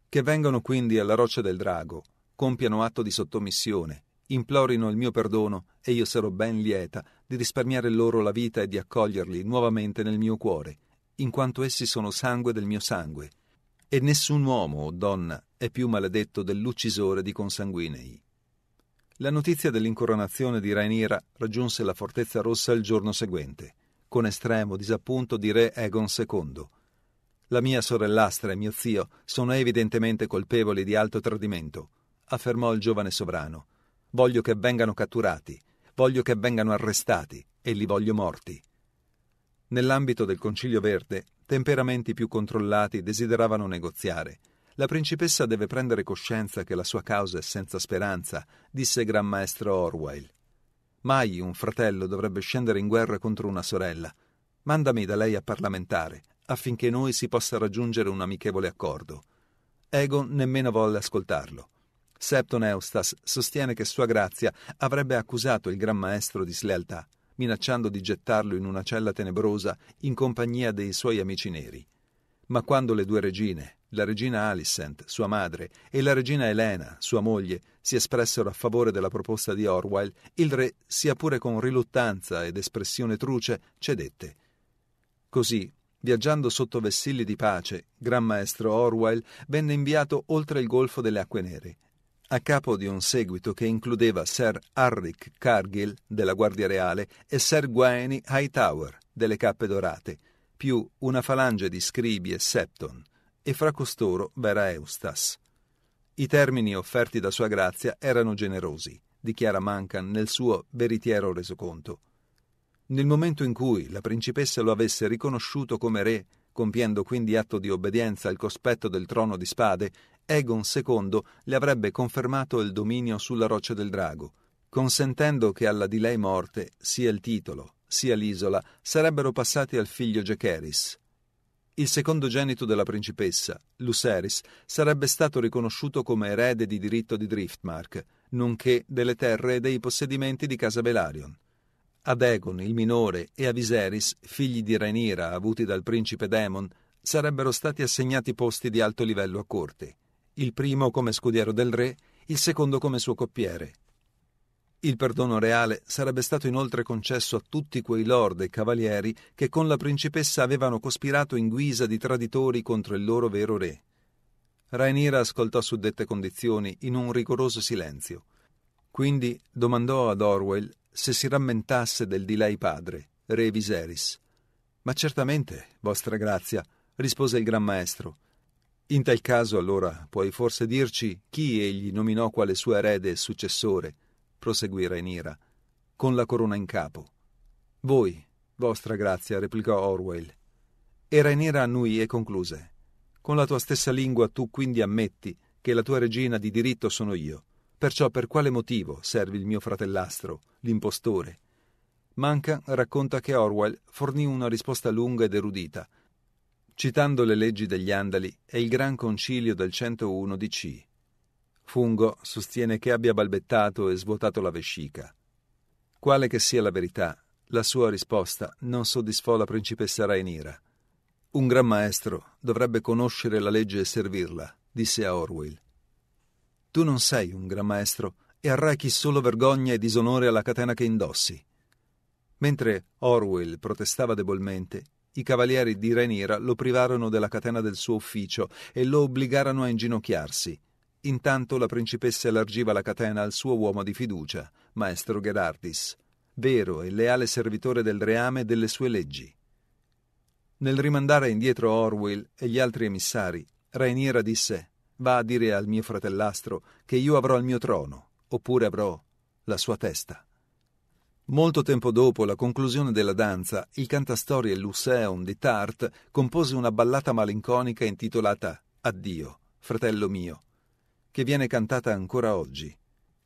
che vengono quindi alla roccia del drago, compiano atto di sottomissione, implorino il mio perdono e io sarò ben lieta di risparmiare loro la vita e di accoglierli nuovamente nel mio cuore, in quanto essi sono sangue del mio sangue, e nessun uomo o donna è più maledetto dell'uccisore di consanguinei. La notizia dell'incoronazione di Rainira raggiunse la Fortezza Rossa il giorno seguente, con estremo disappunto di re Egon II. La mia sorellastra e mio zio sono evidentemente colpevoli di alto tradimento, affermò il giovane sovrano. Voglio che vengano catturati, voglio che vengano arrestati e li voglio morti. Nell'ambito del Concilio Verde, Temperamenti più controllati desideravano negoziare. La principessa deve prendere coscienza che la sua causa è senza speranza, disse Gran Maestro Orwell. Mai un fratello dovrebbe scendere in guerra contro una sorella. Mandami da lei a parlamentare, affinché noi si possa raggiungere un amichevole accordo. Egon nemmeno volle ascoltarlo. Septon Eustas sostiene che Sua Grazia avrebbe accusato il Gran Maestro di slealtà minacciando di gettarlo in una cella tenebrosa in compagnia dei suoi amici neri. Ma quando le due regine, la regina Alicent, sua madre, e la regina Elena, sua moglie, si espressero a favore della proposta di Orwell, il re, sia pure con riluttanza ed espressione truce, cedette. Così, viaggiando sotto vessilli di pace, Gran Maestro Orwell venne inviato oltre il Golfo delle Acque Nere a capo di un seguito che includeva Sir Harrick Cargill della Guardia Reale e Sir Gwaeny Hightower delle Cappe Dorate, più una falange di scribi e septon, e fra costoro vera Eustas. I termini offerti da Sua Grazia erano generosi, dichiara Mancan nel suo veritiero resoconto. Nel momento in cui la principessa lo avesse riconosciuto come re, compiendo quindi atto di obbedienza al cospetto del trono di spade, Egon II le avrebbe confermato il dominio sulla roccia del drago, consentendo che alla di lei morte sia il titolo, sia l'isola sarebbero passati al figlio Gecheris. Il secondogenito della principessa, Luceris, sarebbe stato riconosciuto come erede di diritto di Driftmark, nonché delle terre e dei possedimenti di casa Belarion. Ad Egon il minore e a Viserys, figli di Rhaenyra avuti dal principe Daemon, sarebbero stati assegnati posti di alto livello a corte il primo come scudiero del re, il secondo come suo coppiere. Il perdono reale sarebbe stato inoltre concesso a tutti quei lord e cavalieri che con la principessa avevano cospirato in guisa di traditori contro il loro vero re. Rainira ascoltò suddette condizioni in un rigoroso silenzio. Quindi domandò ad Orwell se si rammentasse del di lei padre, re Viserys. Ma certamente, vostra grazia, rispose il Gran Maestro. In tal caso, allora, puoi forse dirci chi egli nominò quale suo erede e successore, proseguì Rainira, con la corona in capo. Voi, vostra grazia, replicò Orwell. E Renira annui e concluse. Con la tua stessa lingua tu quindi ammetti che la tua regina di diritto sono io. Perciò per quale motivo servi il mio fratellastro, l'impostore? Manca racconta che Orwell fornì una risposta lunga ed erudita, citando le leggi degli Andali e il Gran Concilio del 101 di C. Fungo sostiene che abbia balbettato e svuotato la vescica. Quale che sia la verità, la sua risposta non soddisfò la principessa Rainira. Un gran maestro dovrebbe conoscere la legge e servirla, disse a Orwell. Tu non sei un gran maestro e arrechi solo vergogna e disonore alla catena che indossi. Mentre Orwell protestava debolmente, i cavalieri di Reniera lo privarono della catena del suo ufficio e lo obbligarono a inginocchiarsi. Intanto la principessa allargiva la catena al suo uomo di fiducia, maestro Gerardis, vero e leale servitore del reame e delle sue leggi. Nel rimandare indietro Orwell e gli altri emissari, Rainiera disse: Va a dire al mio fratellastro che io avrò il mio trono, oppure avrò la sua testa. Molto tempo dopo la conclusione della danza, il cantastorie Luceum di Tart compose una ballata malinconica intitolata Addio, fratello mio, che viene cantata ancora oggi.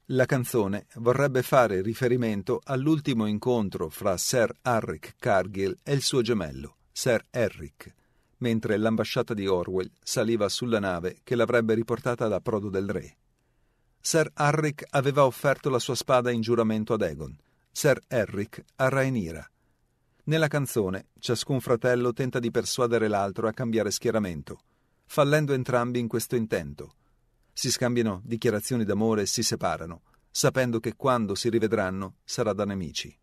La canzone vorrebbe fare riferimento all'ultimo incontro fra Sir Harrick Cargill e il suo gemello, Sir Herrick, mentre l'ambasciata di Orwell saliva sulla nave che l'avrebbe riportata da Prodo del Re. Sir Harrick aveva offerto la sua spada in giuramento ad Egon, Sir Eric a Rainira. Nella canzone, ciascun fratello tenta di persuadere l'altro a cambiare schieramento, fallendo entrambi in questo intento. Si scambiano dichiarazioni d'amore e si separano, sapendo che quando si rivedranno sarà da nemici.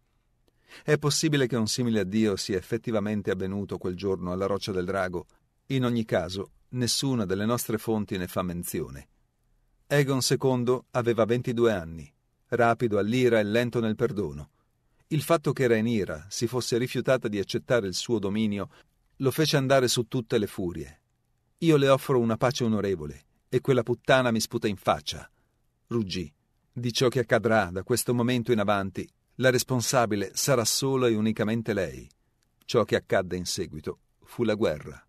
È possibile che un simile addio sia effettivamente avvenuto quel giorno alla Roccia del Drago. In ogni caso, nessuna delle nostre fonti ne fa menzione. Egon II aveva 22 anni rapido all'ira e lento nel perdono. Il fatto che era si fosse rifiutata di accettare il suo dominio, lo fece andare su tutte le furie. Io le offro una pace onorevole, e quella puttana mi sputa in faccia. Ruggì. Di ciò che accadrà da questo momento in avanti, la responsabile sarà sola e unicamente lei. Ciò che accadde in seguito fu la guerra.